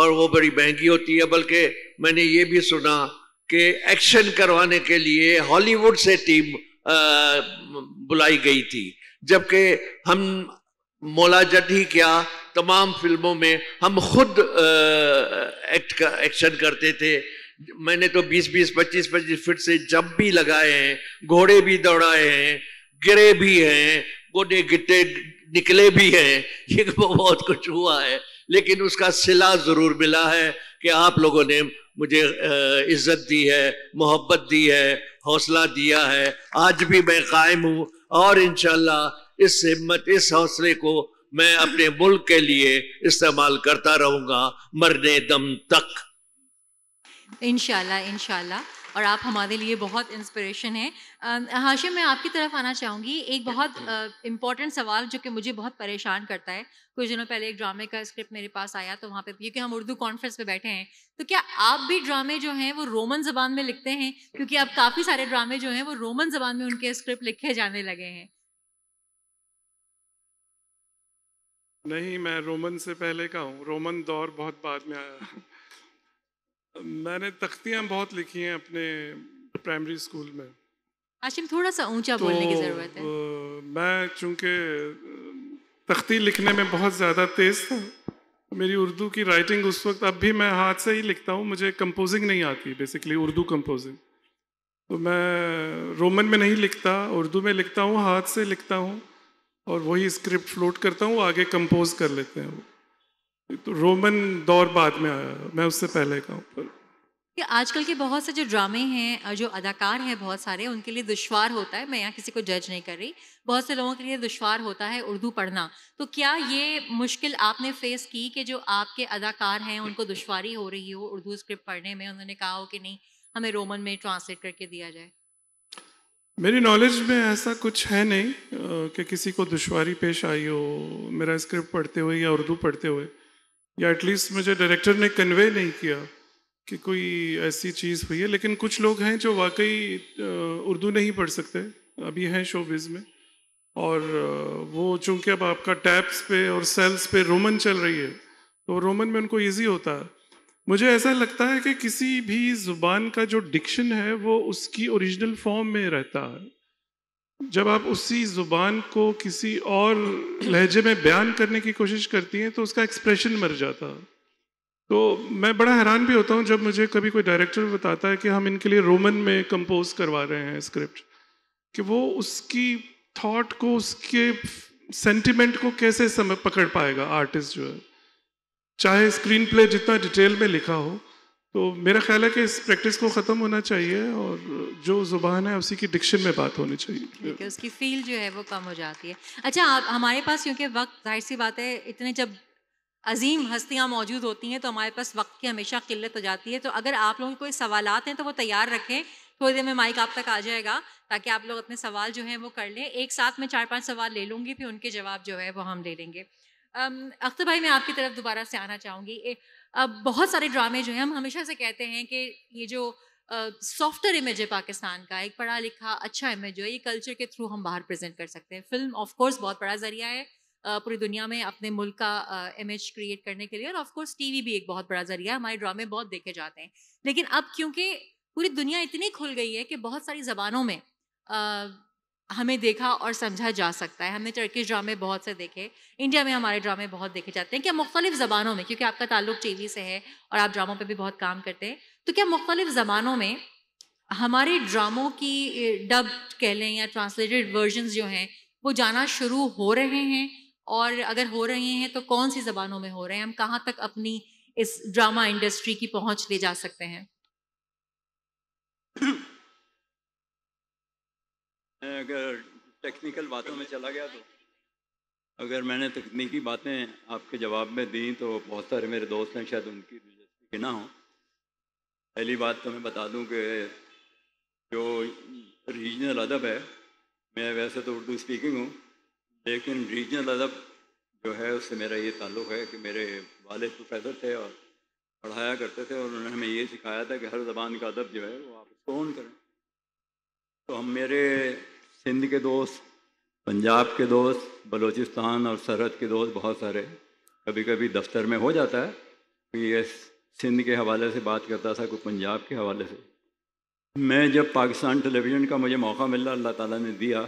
और वो बड़ी महंगी होती है बल्कि मैंने ये भी सुना कि एक्शन करवाने के लिए हॉलीवुड से टीम बुलाई गई थी जबकि हम मोला जट ही क्या तमाम फिल्मों में हम खुद आ, एक्ट का एक्शन करते थे मैंने तो 20 20 25 25 फीट से जब भी लगाए हैं घोड़े भी दौड़ाए हैं गिरे भी हैं गोडे गिटे निकले भी हैं ये तो बहुत कुछ हुआ है लेकिन उसका सिला जरूर मिला है कि आप लोगों ने मुझे इज्जत दी है मोहब्बत दी है हौसला दिया है आज भी मैं कायम हूँ और इन इस हिम्मत इस हौसले को मैं अपने मुल्क के लिए इस्तेमाल करता रहूँगा मरने दम तक इनशाला इनशाला और आप हमारे लिए बहुत इंस्पिरेशन है हाशिम मैं आपकी तरफ आना चाहूँगी एक बहुत इंपॉर्टेंट सवाल जो कि मुझे बहुत परेशान करता है कुछ दिनों पहले एक ड्रामे का स्क्रिप्ट मेरे पास आया तो वहाँ पे क्योंकि हम उर्दू कॉन्फ्रेंस पे बैठे हैं तो क्या आप भी ड्रामे जो हैं वो रोमन जबान में लिखते हैं क्योंकि अब काफ़ी सारे ड्रामे जो हैं वो रोमन जबान में उनके स्क्रिप्ट लिखे जाने लगे हैं नहीं मैं रोमन से पहले का हूँ रोमन दौर बहुत बाद में आया मैंने तख्तियां बहुत लिखी हैं अपने प्राइमरी स्कूल में आशिम थोड़ा सा ऊंचा तो बोलने की ज़रूरत है मैं चूंकि तख्ती लिखने में बहुत ज़्यादा तेज़ था मेरी उर्दू की राइटिंग उस वक्त अब भी मैं हाथ से ही लिखता हूँ मुझे कंपोजिंग नहीं आती बेसिकली उर्दू कंपोजिंग तो मैं रोमन में नहीं लिखता उर्दू में लिखता हूँ हाथ से लिखता हूँ और वही स्क्रिप्ट फ्लोट करता हूँ आगे कंपोज कर लेते हैं वो तो रोमन दौर बाद में आया मैं उससे पहले का कि आजकल के बहुत से जो ड्रामे हैं जो अदाकार हैं बहुत सारे उनके लिए दुश्वार होता है मैं यहाँ किसी को जज नहीं कर रही बहुत से लोगों के लिए दुश्वार होता है उर्दू पढ़ना तो क्या ये मुश्किल आपने फेस की कि जो आपके अदाकार हैं उनको दुश्वारी हो रही हो उर्दू स्क्रिप्ट पढ़ने में उन्होंने कहा हो कि नहीं हमें रोमन में ट्रांसलेट करके दिया जाए मेरी नॉलेज में ऐसा कुछ है नहीं कि किसी को दुश्वारी पेश आई हो मेरा स्क्रिप्ट पढ़ते हुए या उर्दू पढ़ते हुए या एटलीस्ट मुझे डायरेक्टर ने कन्वे नहीं किया कि कोई ऐसी चीज़ हुई है लेकिन कुछ लोग हैं जो वाकई उर्दू नहीं पढ़ सकते अभी हैं शोबिज़ में और वो चूंकि अब आपका टैप्स पे और सेल्स पे रोमन चल रही है तो रोमन में उनको इजी होता है मुझे ऐसा लगता है कि किसी भी ज़ुबान का जो डिक्शन है वो उसकी ओरिजिनल फॉर्म में रहता है जब आप उसी जुबान को किसी और लहजे में बयान करने की कोशिश करती हैं तो उसका एक्सप्रेशन मर जाता तो मैं बड़ा हैरान भी होता हूँ जब मुझे कभी कोई डायरेक्टर बताता है कि हम इनके लिए रोमन में कंपोज करवा रहे हैं स्क्रिप्ट कि वो उसकी थॉट को उसके सेंटिमेंट को कैसे समय पकड़ पाएगा आर्टिस्ट जो है चाहे स्क्रीन प्ले जितना डिटेल में लिखा हो तो मेरा ख्याल है कि इस प्रैक्टिस को ख़त्म होना चाहिए और जो ज़ुबान है उसी की डिक्शन में बात होनी चाहिए ठीक है उसकी फील जो है वो कम हो जाती है अच्छा आप हमारे पास क्योंकि वक्त जाहिर सी बात है इतने जब अजीम हस्तियाँ मौजूद होती हैं तो हमारे पास वक्त की हमेशा किल्लत हो जाती है तो अगर आप लोगों के कोई सवाल हैं तो वो तैयार रखें थोड़ी देर में माइक आप तक आ जाएगा ताकि आप लोग अपने सवाल जो हैं वो कर लें एक साथ में चार पांच सवाल ले लूँगी फिर उनके जवाब जो है वो हम ले लेंगे अख्तर भाई मैं आपकी तरफ दोबारा से आना चाहूँगी अब बहुत सारे ड्रामे जो हैं हम हमेशा से कहते हैं कि ये जो सॉफ्टवेयर इमेज है पाकिस्तान का एक पढ़ा लिखा अच्छा इमेज है ये कल्चर के थ्रू हम बाहर प्रेजेंट कर सकते हैं फिल्म ऑफ कोर्स बहुत बड़ा ज़रिया है पूरी दुनिया में अपने मुल्क का इमेज क्रिएट करने के लिए और कोर्स टीवी भी एक बहुत बड़ा ज़रिया है हमारे ड्रामे बहुत देखे जाते हैं लेकिन अब क्योंकि पूरी दुनिया इतनी खुल गई है कि बहुत सारी ज़बानों में हमें देखा और समझा जा सकता है हमने टर्किश ड्रामे बहुत से देखे इंडिया में हमारे ड्रामे बहुत देखे जाते हैं क्या मुख्तलिफ ज़बानों में क्योंकि आपका ताल्लुक टीवी से है और आप ड्रामों पे भी बहुत काम करते हैं तो क्या मुख्तलिफ ज़बानों में हमारे ड्रामों की डब कह लें या ट्रांसलेटेड वर्जन जो हैं वो जाना शुरू हो रहे हैं और अगर हो रहे हैं तो कौन सी ज़बानों में हो रहे हैं हम कहाँ तक अपनी इस ड्रामा इंडस्ट्री की पहुँच ले जा सकते हैं अगर टेक्निकल बातों में चला गया तो अगर मैंने तकनीकी बातें आपके जवाब में दी तो बहुत सारे मेरे दोस्त हैं शायद उनकी दिलचस्पी ना हो पहली बात तो मैं बता दूं कि जो रीजनल अदब है मैं वैसे तो उर्दू स्पीकिंग हूँ लेकिन रीजनल अदब जो है उससे मेरा ये ताल्लुक़ है कि मेरे वाले प्रोफेसर थे और पढ़ाया करते थे और उन्होंने हमें ये सिखाया था कि हर जबान का अदब जो है वो आप उसको करें तो हम मेरे सिंध के दोस्त पंजाब के दोस्त बलूचिस्तान और सरहद के दोस्त बहुत सारे कभी कभी दफ्तर में हो जाता है कि तो ये सिंध के हवाले से बात करता था कोई पंजाब के हवाले से मैं जब पाकिस्तान टेलीविज़न का मुझे मौका मिला अल्लाह ताला ने दिया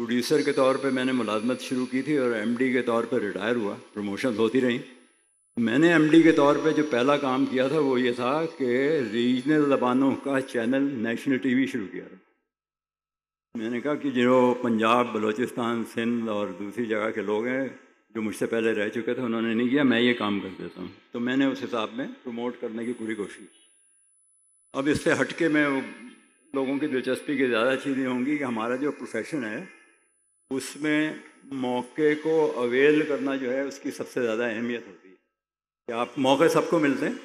प्रोड्यूसर के तौर पे मैंने मुलाजमत शुरू की थी और एमडी के तौर पे रिटायर हुआ प्रमोशन होती रहीं मैंने एमडी के तौर पे जो पहला काम किया था वो ये था कि रीजनल जबानों का चैनल नेशनल टीवी शुरू किया था मैंने कहा कि जो पंजाब बलूचिस्तान सिंध और दूसरी जगह के लोग हैं जो मुझसे पहले रह चुके थे उन्होंने नहीं किया मैं ये काम कर देता हूँ तो मैंने उस हिसाब में प्रमोट करने की पूरी कोशिश अब इससे हटके मैं लोगों की दिलचस्पी की ज़्यादा चीज़ें होंगी कि हमारा जो प्रोफेशन है उसमें मौके को अवेल करना जो है उसकी सबसे ज़्यादा अहमियत होती है कि आप मौके सबको मिलते हैं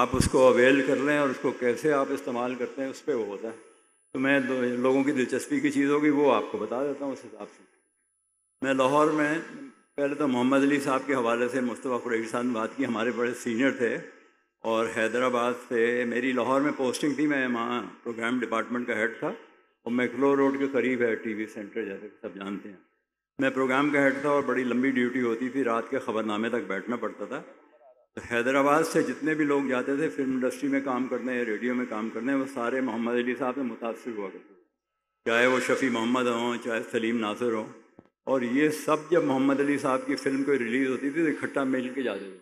आप उसको अवेल कर लें और उसको कैसे आप इस्तेमाल करते हैं उस पर वो होता है तो मैं लोगों की दिलचस्पी की चीज़ होगी वो आपको बता देता हूँ उस हिसाब से मैं लाहौर में पहले तो मोहम्मद अली साहब के हवाले से मुस्तफ़ा कुरेश साहब बात की हमारे बड़े सीनियर थे और हैदराबाद से मेरी लाहौर में पोस्टिंग थी मैं वहाँ प्रोग्राम डिपार्टमेंट का हेड था और मैकलो रोड के करीब है टीवी सेंटर जैसे सब जानते हैं मैं प्रोग्राम का हेड था और बड़ी लंबी ड्यूटी होती थी रात के ख़बरनामे तक बैठना पड़ता था तो हैदराबाद से जितने भी लोग जाते थे फिल्म इंडस्ट्री में काम करने रेडियो में काम करने वो सारे मोहम्मद अली साहब से मुतासर हुआ करते चाहे वो शफ़ी मोहम्मद हों चाहे सलीम नासिर हों और ये सब जब मोहम्मद अली साहब की फ़िल्म कोई रिलीज़ होती थी तो इकट्ठा मिल के जाते थे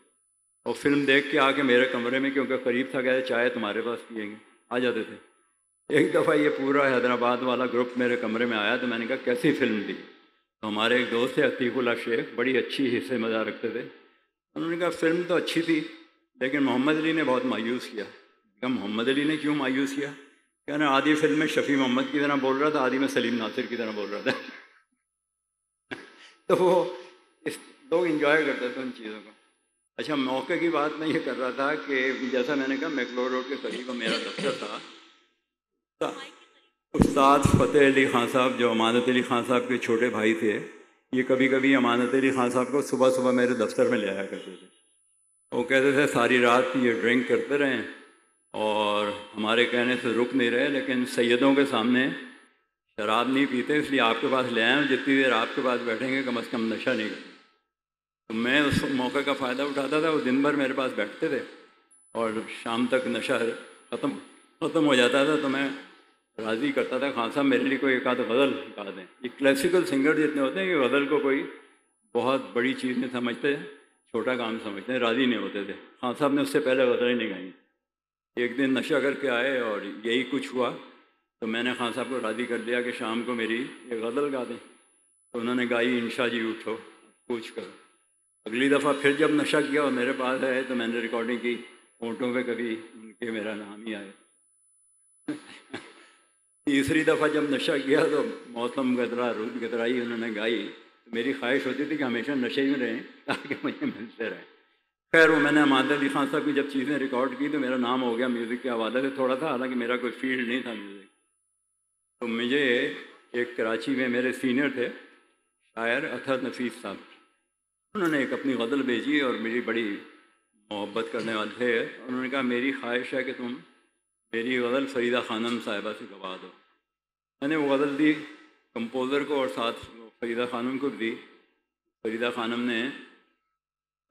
और फिल्म देख के आके मेरे कमरे में क्योंकि करीब था गए चाय तुम्हारे पास पिएंगे आ जाते थे एक दफ़ा ये पूरा हैदराबाद वाला ग्रुप मेरे कमरे में आया तो मैंने कहा कैसी फ़िल्म थी तो हमारे एक दोस्त थे अतीकुल्ला शेख बड़ी अच्छी हिस्से मजा रखते थे उन्होंने कहा फिल्म तो अच्छी थी लेकिन मोहम्मद अली ने बहुत मायूस किया क्या मोहम्मद अली ने क्यों मायूस किया क्या ना आधी फिल्म में शफ़ी मोहम्मद की तरह बोल रहा था आधी में सलीम नासिर की तरह बोल रहा था तो वो इस लोग इन्जॉय करते थे उन चीज़ों को अच्छा मौके की बात मैं ये कर रहा था कि जैसा मैंने कहा मेकलोर रोड के करीब मेरा दफ्तर था उस्ताद फ़तेह अली खान साहब जो अमानत अली खान साहब के छोटे भाई थे ये कभी कभी अमानत अली खान साहब को सुबह सुबह मेरे दफ्तर में ले आया करते थे वो कहते थे सारी रात ये ड्रिंक करते रहें और हमारे कहने से रुक नहीं रहे लेकिन सैदों के सामने शराब नहीं पीते इसलिए आपके पास ले आए जितनी देर आपके पास बैठेंगे कम अज़ कम नशा नहीं करेंगे तो मैं उस मौके का फ़ायदा उठाता था वो दिन भर मेरे पास बैठते थे और शाम तक नशा ख़त्म ख़त्म हो जाता था तो मैं राजी करता था खान साहब मेरे लिए कोई एक आध गज़ल गा दें ये क्लासिकल सिंगर जितने होते हैं ये गज़ल को कोई बहुत बड़ी चीज़ नहीं समझते छोटा काम समझते हैं राजी नहीं होते थे खान साहब ने उससे पहले गज़लें नहीं गाई एक दिन नशा करके आए और यही कुछ हुआ तो मैंने खान साहब को राजी कर दिया कि शाम को मेरी ये गज़ल गा दें तो उन्होंने गाई इंशा जी उठो पूछ करो अगली दफ़ा फिर जब नशा किया और मेरे पास आए तो मैंने रिकॉर्डिंग की फोटो पे कभी उनके मेरा नाम ही आया तीसरी दफ़ा जब नशा किया तो मौसम गदरा रूद गदराई उन्होंने गाई तो मेरी ख्वाहिश होती थी कि हमेशा नशे में रहें ताकि मुझे मिलते रहें खैर वो मैंने मादर अली खान साहब की जब चीज़ें रिकॉर्ड की तो मेरा नाम हो गया म्यूज़िक के हवाले से थोड़ा था हालांकि मेरा कोई फील्ड नहीं था म्यूज़िक तो मुझे एक कराची में मेरे सीनियर थे शायर अथर नफीस साहब उन्होंने एक अपनी गज़ल भेजी और मेरी बड़ी मोहब्बत करने वाले थे उन्होंने कहा मेरी ख्वाहिश है कि तुम मेरी गज़ल फरीदा खानम साहिबा से गवा दो मैंने वो गज़ल दी कंपोज़र को और साथ फरीदा खानम को दी फरीदा खानम ने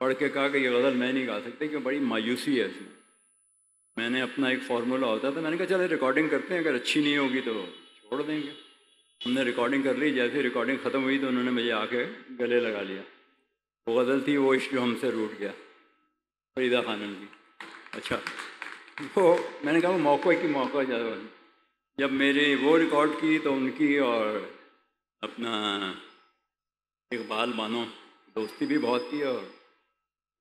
पढ़ के कहा कि ये गज़ल मैं नहीं गा सकती क्योंकि बड़ी मायूसी है इसमें मैंने अपना एक फार्मूला होता था मैंने कहा चले रिकॉर्डिंग करते हैं अगर अच्छी नहीं होगी तो छोड़ देंगे हमने रिकॉर्डिंग कर ली जैसे रिकॉर्डिंग ख़त्म हुई तो उन्होंने मुझे आके गले लगा लिया वो गज़ल थी वो इश्क हमसे रूट गया फरीदा खानम की अच्छा तो मैंने कहा मौके की मौका ज़्यादा जब मेरे वो रिकॉर्ड की तो उनकी और अपना इकबाल बानो दोस्ती भी बहुत थी और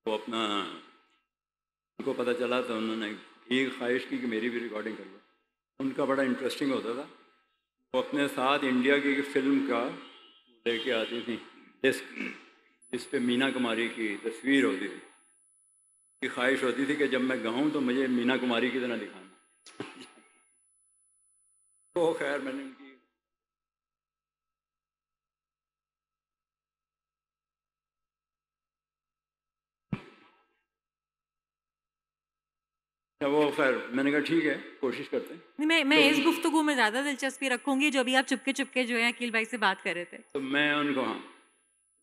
वो अपना उनको पता चला तो उन्होंने ये ख्वाहिश की कि मेरी भी रिकॉर्डिंग कर लो उनका बड़ा इंटरेस्टिंग होता था वो अपने साथ इंडिया की फिल्म का लेके आती थी डिस्क जिस पर मीना कुमारी की तस्वीर होती थी की ख्वाहिश होती थी कि जब मैं गाऊँ तो मुझे मीना कुमारी की तरह दिखाना तो खैर मैंने उनकी अच्छा, वो खैर मैंने कहा ठीक है कोशिश करते हैं मैं मैं तो इस गुफ्तगु में ज़्यादा दिलचस्पी रखूंगी जो अभी आप चुपके चुपके जो है अकील भाई से बात कर रहे थे तो मैं उनको हाँ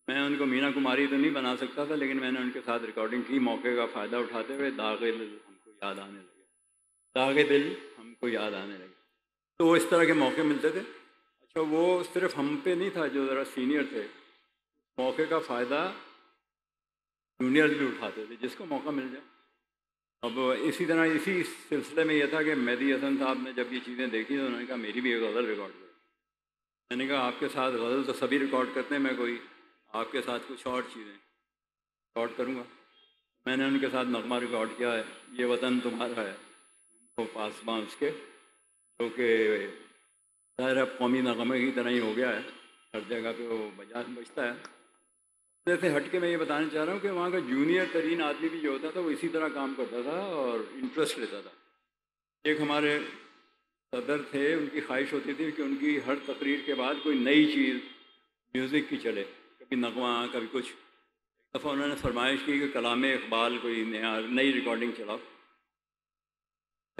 मैं उनको मीना कुमारी तो नहीं बना सकता था लेकिन मैंने उनके साथ रिकॉर्डिंग की मौके का फ़ायदा उठाते हुए दागे दिल हमको याद आने लगे दागे दिल हमको याद आने लगे तो वो इस तरह के मौके मिलते थे अच्छा वो सिर्फ हम पे नहीं था जो ज़रा सीनियर थे मौके का फ़ायदा जूनियर भी उठाते थे जिसको मौका मिल जाए अब इसी तरह इसी सिलसिले में यह था कि मेहदी हसन साहब ने जब ये चीज़ें देखी तो उन्होंने कहा मेरी भी एक गज़ल रिकॉर्ड कर मैंने कहा आपके साथ गज़ल तो सभी रिकॉर्ड करते हैं मैं कोई आपके साथ कुछ और चीज़ें रिकॉर्ड करूँगा मैंने उनके साथ नगमा रिकॉर्ड किया है ये वतन तुम्हारा है तो बांस के जो कि ज़ाहिर अब कौमी नगमे की तरह ही हो गया है हर जगह पे वो बजा बजता है जैसे हटके मैं ये बताना चाह रहा हूँ कि वहाँ का जूनियर तरीन आदमी भी जो होता था वो इसी तरह काम करता था और इंटरेस्ट लेता था एक हमारे सदर थे उनकी ख्वाहिश होती थी कि उनकी हर तकरीर के बाद कोई नई चीज़ म्यूज़िक की चले कभी नगमा कभी कुछ दफ़ा उन्होंने फरमाइश की कि कलाम इकबाल कोई नया नई रिकॉर्डिंग चलाओ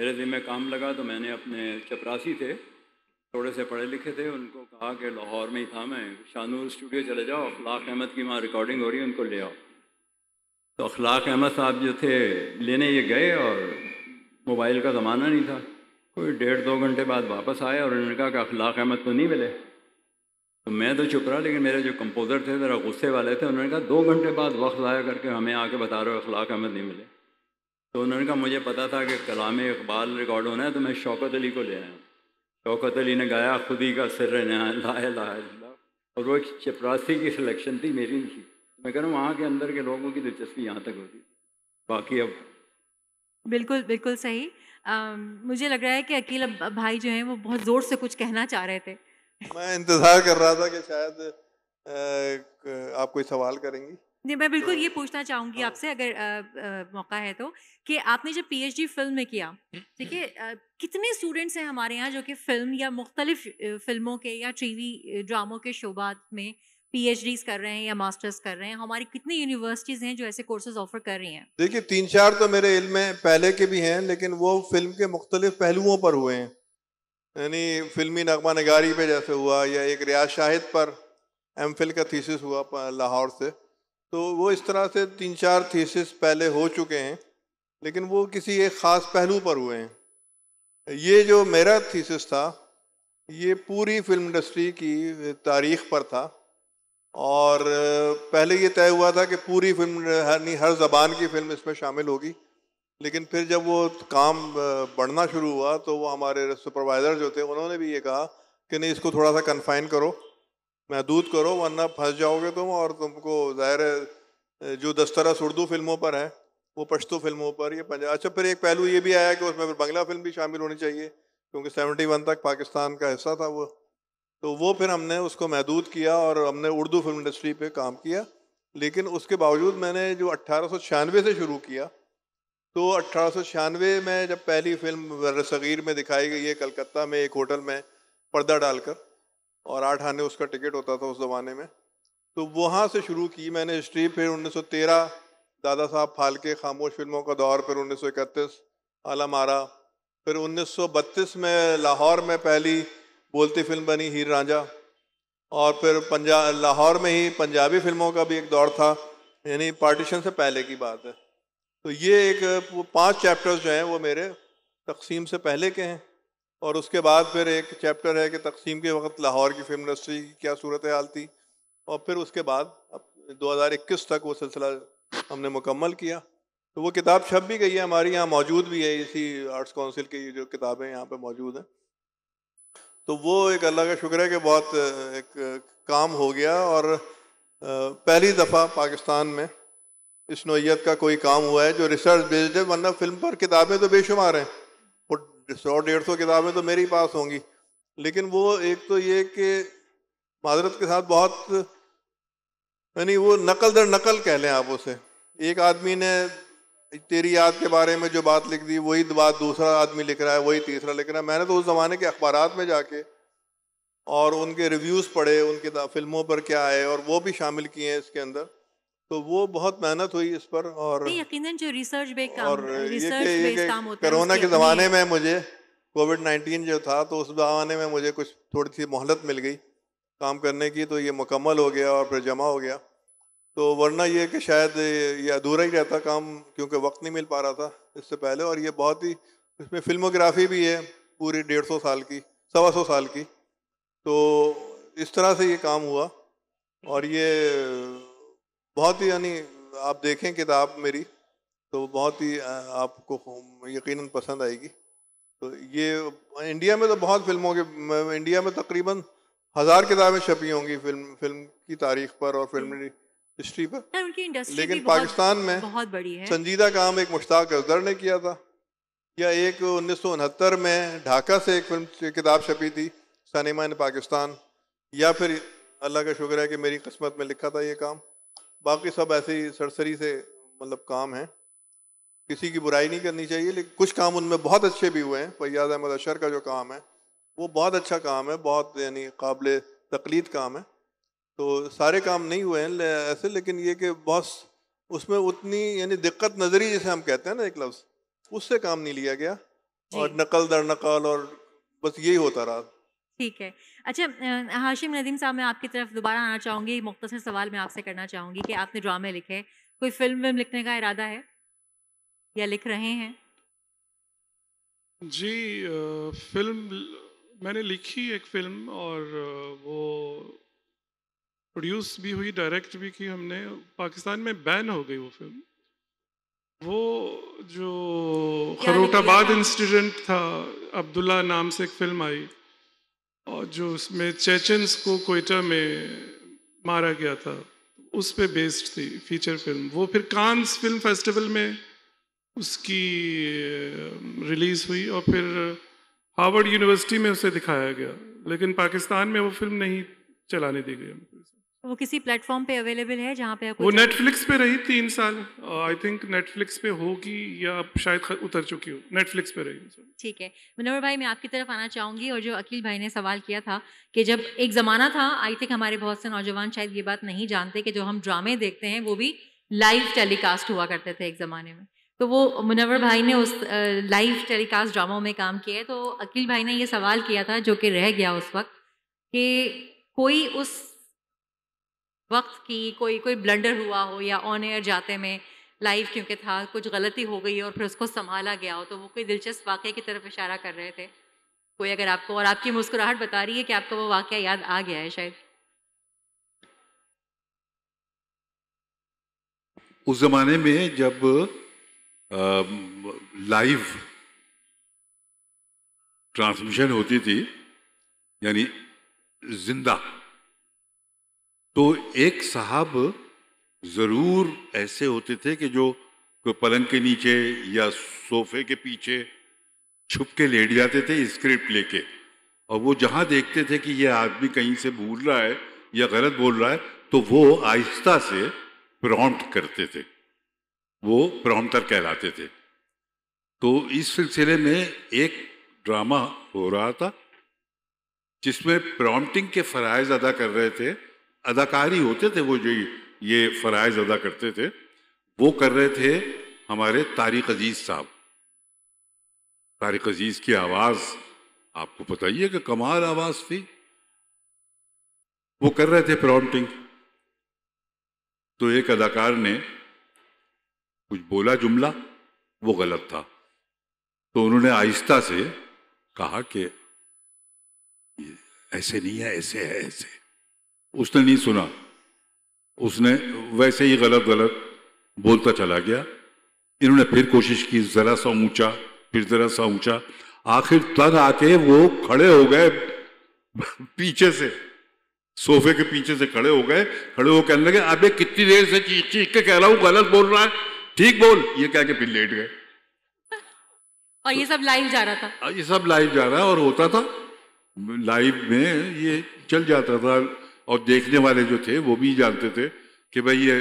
मेरे दिन में काम लगा तो मैंने अपने चपरासी थे थोड़े से पढ़े लिखे थे उनको कहा कि लाहौर में ही था मैं शानूर स्टूडियो चले जाओ अखलाक अहमद की वहाँ रिकॉर्डिंग हो रही है उनको ले आओ तो अखलाक अहमद साहब जो थे लेने ये गए और मोबाइल का ज़माना नहीं था कोई डेढ़ दो घंटे बाद वापस आए और उन्होंने कहा कि अखलाक अहमद तो नहीं मिले तो मैं तो चुप रहा लेकिन मेरे जो कंपोज़र थे ज़रा गुस्से वाले थे उन्होंने कहा दो घंटे बाद वक्त लाया करके हमें आके बता रहे हो अखलाक अहमद नहीं मिले तो उन्होंने कहा मुझे पता था कि कलाम इकबाल रिकॉर्ड होना है तो मैं शौकत अली को ले आया शौकत अली ने गाया खुद ही का सिर लाए लाए और वो एक चपरासी की सिलेक्शन थी मेरी नहीं थी मैं कह रहा हूँ वहाँ के अंदर के लोगों की दिलचस्पी यहाँ तक होती बाकी अब बिल्कुल बिल्कुल सही आ, मुझे लग रहा है कि अकील भाई जो हैं वो बहुत ज़ोर से कुछ कहना चाह रहे थे मैं इंतजार कर रहा था कि शायद आप कोई सवाल करेंगी नहीं मैं बिल्कुल तो ये पूछना चाहूंगी हाँ। आपसे अगर आ, आ, मौका है तो कि आपने जब पीएचडी फिल्म में किया हम्म, ठीक हम्म। है कितने स्टूडेंट्स हैं हमारे यहाँ जो कि फिल्म या मुख्तलिफ फिल्मों के या टीवी ड्रामों के शोबात में पीएचडीज कर रहे हैं या मास्टर्स कर रहे हैं हमारी कितनी यूनिवर्सिटीज हैं जो ऐसे कोर्सेज ऑफर कर रही हैं देखिए तीन चार तो मेरे इल्म में पहले के भी हैं लेकिन वो फिल्म के मुख्तलिफ पहलुओं पर हुए हैं यानी फिल्मी नगमा नगारी पे जैसे हुआ या एक रियाज शाहिद पर एम फिल का थीसिस हुआ लाहौर से तो वो इस तरह से तीन चार थीसिस पहले हो चुके हैं लेकिन वो किसी एक ख़ास पहलू पर हुए हैं ये जो मेरा थीसिस था ये पूरी फिल्म इंडस्ट्री की तारीख पर था और पहले ये तय हुआ था कि पूरी फिल्म यानी हर जबान की फिल्म इसमें शामिल होगी लेकिन फिर जब वो काम बढ़ना शुरू हुआ तो वो हमारे सुपरवाइज़र जो थे उन्होंने भी ये कहा कि नहीं इसको थोड़ा सा कन्फाइन करो महदूद करो वरना फंस जाओगे तुम और तुमको ज़ाहिर है जो दस्तरा उर्दू फिल्मों पर है वो पश्तो फिल्मों पर ये पंजाब अच्छा फिर एक पहलू ये भी आया कि उसमें फिर बंगला फिल्म भी शामिल होनी चाहिए क्योंकि सेवेंटी वन तक पाकिस्तान का हिस्सा था वो तो वो फिर हमने उसको महदूद किया और हमने उर्दू फिल्म इंडस्ट्री पे काम किया लेकिन उसके बावजूद मैंने जो अट्ठारह से शुरू किया तो अट्ठारह में जब पहली फिल्म सगीर में दिखाई गई है कलकत्ता में एक होटल में पर्दा डालकर और आठ आने उसका टिकट होता था उस ज़माने में तो वहाँ से शुरू की मैंने हिस्ट्री फिर 1913 दादा साहब फालके खामोश फिल्मों का दौर फिर 1931 मारा फिर 1932 में लाहौर में पहली बोलती फिल्म बनी हीर रांझा और फिर पंजा लाहौर में ही पंजाबी फिल्मों का भी एक दौर था यानी पार्टीशन से पहले की बात है तो ये एक वो पांच चैप्टर्स जो हैं वो मेरे तकसीम से पहले के हैं और उसके बाद फिर एक चैप्टर है कि तकसीम के वक्त लाहौर की फिल्म इंडस्ट्री की क्या सूरत हाल थी और फिर उसके बाद अब 2021 तक वो सिलसिला हमने मुकम्मल किया तो वो किताब छप भी गई है हमारी यहाँ मौजूद भी है इसी आर्ट्स काउंसिल की जो किताबें यहाँ पर मौजूद हैं तो वो एक अल्लाह का शुक्र है कि बहुत एक काम हो गया और पहली दफ़ा पाकिस्तान में इस नोयत का कोई काम हुआ है जो रिसर्च बेस्ड है वरना फिल्म पर किताबें तो बेशुमार हैं सौ डेढ़ सौ किताबें तो मेरे पास होंगी लेकिन वो एक तो ये कि माजरत के साथ बहुत यानी वो नकल दर नकल कह लें आप उसे एक आदमी ने तेरी याद के बारे में जो बात लिख दी वही बात दूसरा आदमी लिख रहा है वही तीसरा लिख रहा है मैंने तो उस ज़माने के अखबार में जाके और उनके रिव्यूज़ पढ़े उनके फिल्मों पर क्या है और वो भी शामिल किए हैं इसके अंदर तो वो बहुत मेहनत हुई इस पर और यकीनन जो रिसर्च बेस्ड काम और रिसर्च बेस्ड काम होता है कोरोना के ज़माने में मुझे कोविड नाइन्टीन जो था तो उस जमाने में मुझे कुछ थोड़ी सी मोहलत मिल गई काम करने की तो ये मुकम्मल हो गया और फिर जमा हो गया तो वरना ये कि शायद ये अधूरा ही रहता काम क्योंकि वक्त नहीं मिल पा रहा था इससे पहले और ये बहुत ही इसमें फिल्मोग्राफी भी है पूरी डेढ़ सौ साल की सवा सौ साल की तो इस तरह से ये काम हुआ और ये बहुत ही यानी आप देखें किताब मेरी तो बहुत ही आपको यकीन पसंद आएगी तो ये इंडिया में तो बहुत फिल्मों के इंडिया में तकरीबन हज़ार किताबें छपी होंगी फिल्म फिल्म की तारीख पर और फिल्म हम्म। हिस्ट्री पर लेकिन पाकिस्तान में बहुत बड़ी है संजीदा काम एक मुश्ताक अजदर ने किया था या एक उन्नीस में ढाका से एक फिल्म किताब छपी थी सनीमा इन पाकिस्तान या फिर अल्लाह का शुक्र है कि मेरी किस्मत में लिखा था ये काम बाकी सब ऐसे ही सरसरी से मतलब काम हैं किसी की बुराई नहीं करनी चाहिए लेकिन कुछ काम उनमें बहुत अच्छे भी हुए हैं फैयाज अहमद अशर का जो काम है वो बहुत अच्छा काम है बहुत यानी काबिल तकलीद काम है तो सारे काम नहीं हुए हैं ऐसे लेकिन ये कि बहुत उसमें उतनी यानी दिक्कत नज़री जिसे हम कहते हैं ना एक लफ्ज़ उससे काम नहीं लिया गया और नकल दर नकल और बस यही होता रहा ठीक है अच्छा हाशिम नदीम साहब मैं आपकी तरफ दोबारा आना चाहूँगी मुख्तर सवाल मैं आपसे करना चाहूँगी कि आपने ड्रामे लिखे कोई फिल्म विल्म लिखने का इरादा है या लिख रहे हैं जी फिल्म मैंने लिखी एक फिल्म और वो प्रोड्यूस भी हुई डायरेक्ट भी की हमने पाकिस्तान में बैन हो गई वो फिल्म वो जो खरोटाबाद इंसिडेंट था अब्दुल्ला नाम से एक फिल्म आई और जो उसमें चेचन्स को कोयटा में मारा गया था उस पर बेस्ड थी फीचर फिल्म वो फिर कांस फिल्म फेस्टिवल में उसकी रिलीज़ हुई और फिर हार्वर्ड यूनिवर्सिटी में उसे दिखाया गया लेकिन पाकिस्तान में वो फिल्म नहीं चलाने दी गई वो किसी प्लेटफॉर्म पे अवेलेबल है जहाँ पे आपको वो नेटफ्लिक्स पे रही तीन साल आई थिंक नेटफ्लिक्स पे होगी या शायद उतर चुकी हो नेटफ्लिक्स पे रही ठीक है मनोहर भाई मैं आपकी तरफ आना चाहूँगी और जो अकील भाई ने सवाल किया था कि जब एक ज़माना था आई थिंक हमारे बहुत से नौजवान शायद ये बात नहीं जानते कि जो हम ड्रामे देखते हैं वो भी लाइव टेलीकास्ट हुआ करते थे एक ज़माने में तो वो मुनवर भाई ने उस लाइव टेलीकास्ट ड्रामों में काम किया है तो अकील भाई ने ये सवाल किया था जो कि रह गया उस वक्त कि कोई उस वक्त की कोई कोई ब्लंडर हुआ हो या ऑन एयर जाते में लाइव क्योंकि था कुछ गलती हो गई और फिर उसको संभाला गया हो तो वो कोई दिलचस्प वाक़े की तरफ इशारा कर रहे थे कोई अगर आपको और आपकी मुस्कुराहट बता रही है कि आपको वो वाक़ याद आ गया है शायद उस ज़माने में जब लाइव ट्रांसमिशन होती थी यानी जिंदा तो एक साहब ज़रूर ऐसे होते थे कि जो पलंग के नीचे या सोफे के पीछे छुप के लेट जाते थे स्क्रिप्ट लेके और वो जहाँ देखते थे कि ये आदमी कहीं से भूल रहा है या गलत बोल रहा है तो वो आहिस्ता से प्रॉम्प्ट करते थे वो प्रॉम्प्टर कहलाते थे तो इस सिलसिले में एक ड्रामा हो रहा था जिसमें प्रॉम्प्टिंग के फरज़ अदा कर रहे थे अदाकारी होते थे वो जो ये फ़रज़ अदा करते थे वो कर रहे थे हमारे तारिक अजीज़ साहब तारिक अजीज़ की आवाज़ आपको पता ही है कि कमाल आवाज़ थी वो कर रहे थे प्रॉम्प्टिंग तो एक अदाकार ने कुछ बोला जुमला वो गलत था तो उन्होंने आहिस्ता से कहा कि ऐसे नहीं है ऐसे है ऐसे उसने नहीं सुना उसने वैसे ही गलत गलत बोलता चला गया इन्होंने फिर कोशिश की ज़रा सा ऊंचा फिर ज़रा सा ऊंचा आखिर तक आके वो खड़े हो गए पीछे से सोफे के पीछे से खड़े हो गए खड़े हो कहने लगे अबे कितनी देर से चीख चीख के कह रहा हूँ गलत बोल रहा है ठीक बोल ये कह के फिर लेट गए और ये सब लाइव जा रहा था ये सब लाइव जा रहा है और होता था लाइव में ये चल जाता था और देखने वाले जो थे वो भी जानते थे कि भाई ये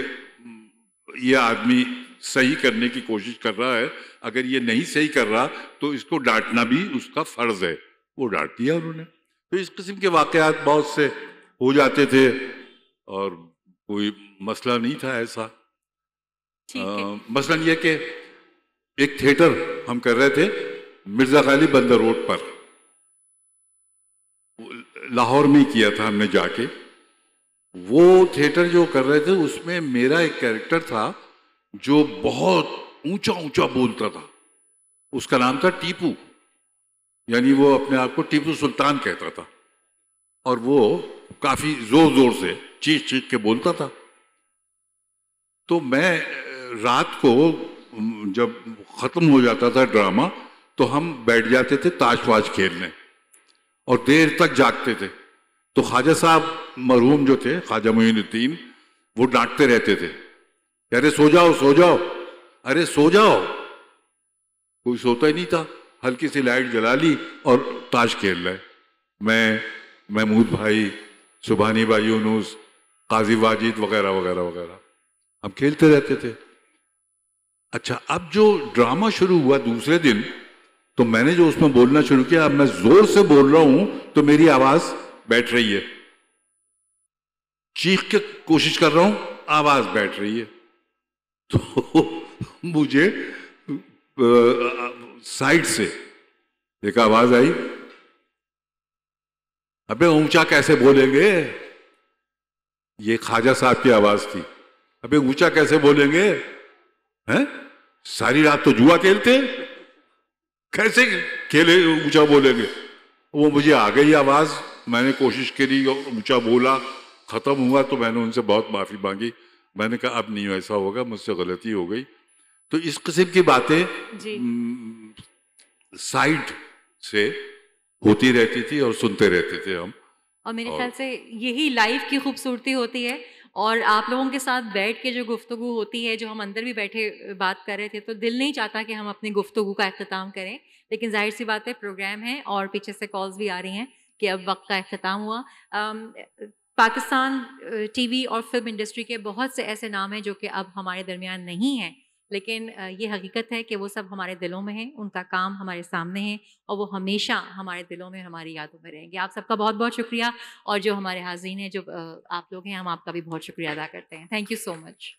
ये आदमी सही करने की कोशिश कर रहा है अगर ये नहीं सही कर रहा तो इसको डांटना भी उसका फ़र्ज़ है वो डांट दिया उन्होंने तो इस किस्म के वाक़ात बहुत से हो जाते थे और कोई मसला नहीं था ऐसा मसला यह कि एक थिएटर हम कर रहे थे मिर्ज़ा खाली बंदर रोड पर लाहौर में किया था हमने जाके वो थिएटर जो कर रहे थे उसमें मेरा एक कैरेक्टर था जो बहुत ऊंचा ऊंचा बोलता था उसका नाम था टीपू यानी वो अपने आप को टीपू सुल्तान कहता था और वो काफ़ी ज़ोर ज़ोर से चीख चीख के बोलता था तो मैं रात को जब ख़त्म हो जाता था ड्रामा तो हम बैठ जाते थे ताश वाश खेलने और देर तक जागते थे तो ख्वाजा साहब मरहूम जो थे ख्वाजा मोइनुद्दीन वो डांटते रहते थे अरे सो जाओ सो जाओ अरे सो जाओ कोई सोता ही नहीं था हल्की सी लाइट जला ली और ताश खेल रहे मैं महमूद भाई सुबहानी भाई यूनुस काजी वाजिद वगैरह वगैरह वगैरह हम खेलते रहते थे अच्छा अब जो ड्रामा शुरू हुआ दूसरे दिन तो मैंने जो उसमें बोलना शुरू किया अब मैं जोर से बोल रहा हूं तो मेरी आवाज़ बैठ रही है चीख के कोशिश कर रहा हूं आवाज बैठ रही है तो मुझे साइड से एक आवाज आई अबे ऊंचा कैसे बोलेंगे ये खाजा साहब की आवाज थी अबे ऊंचा कैसे बोलेंगे हैं सारी रात तो जुआ खेलते कैसे खेले ऊंचा बोलेंगे वो मुझे आ गई आवाज मैंने कोशिश करी ऊंचा बोला ख़त्म हुआ तो मैंने उनसे बहुत माफ़ी मांगी मैंने कहा अब नहीं ऐसा होगा मुझसे गलती हो गई तो इस किस्म की बातें साइड से होती रहती थी और सुनते रहते थे हम और मेरे ख्याल से यही लाइफ की खूबसूरती होती है और आप लोगों के साथ बैठ के जो गुफ्तु होती है जो हम अंदर भी बैठे बात कर रहे थे तो दिल नहीं चाहता कि हम अपनी गुफ्तु का अख्ताम करें लेकिन जाहिर सी बात है प्रोग्राम है और पीछे से कॉल्स भी आ रही हैं कि अब वक्त का अख्ताम हुआ पाकिस्तान टीवी और फिल्म इंडस्ट्री के बहुत से ऐसे नाम हैं जो कि अब हमारे दरमियान नहीं हैं लेकिन ये हकीकत है कि वो सब हमारे दिलों में हैं उनका काम हमारे सामने है और वो हमेशा हमारे दिलों में हमारी यादों में रहेंगे आप सबका बहुत बहुत शुक्रिया और जो हमारे हाजीन हैं जो आप लोग हैं हम आपका भी बहुत शुक्रिया अदा करते हैं थैंक यू सो मच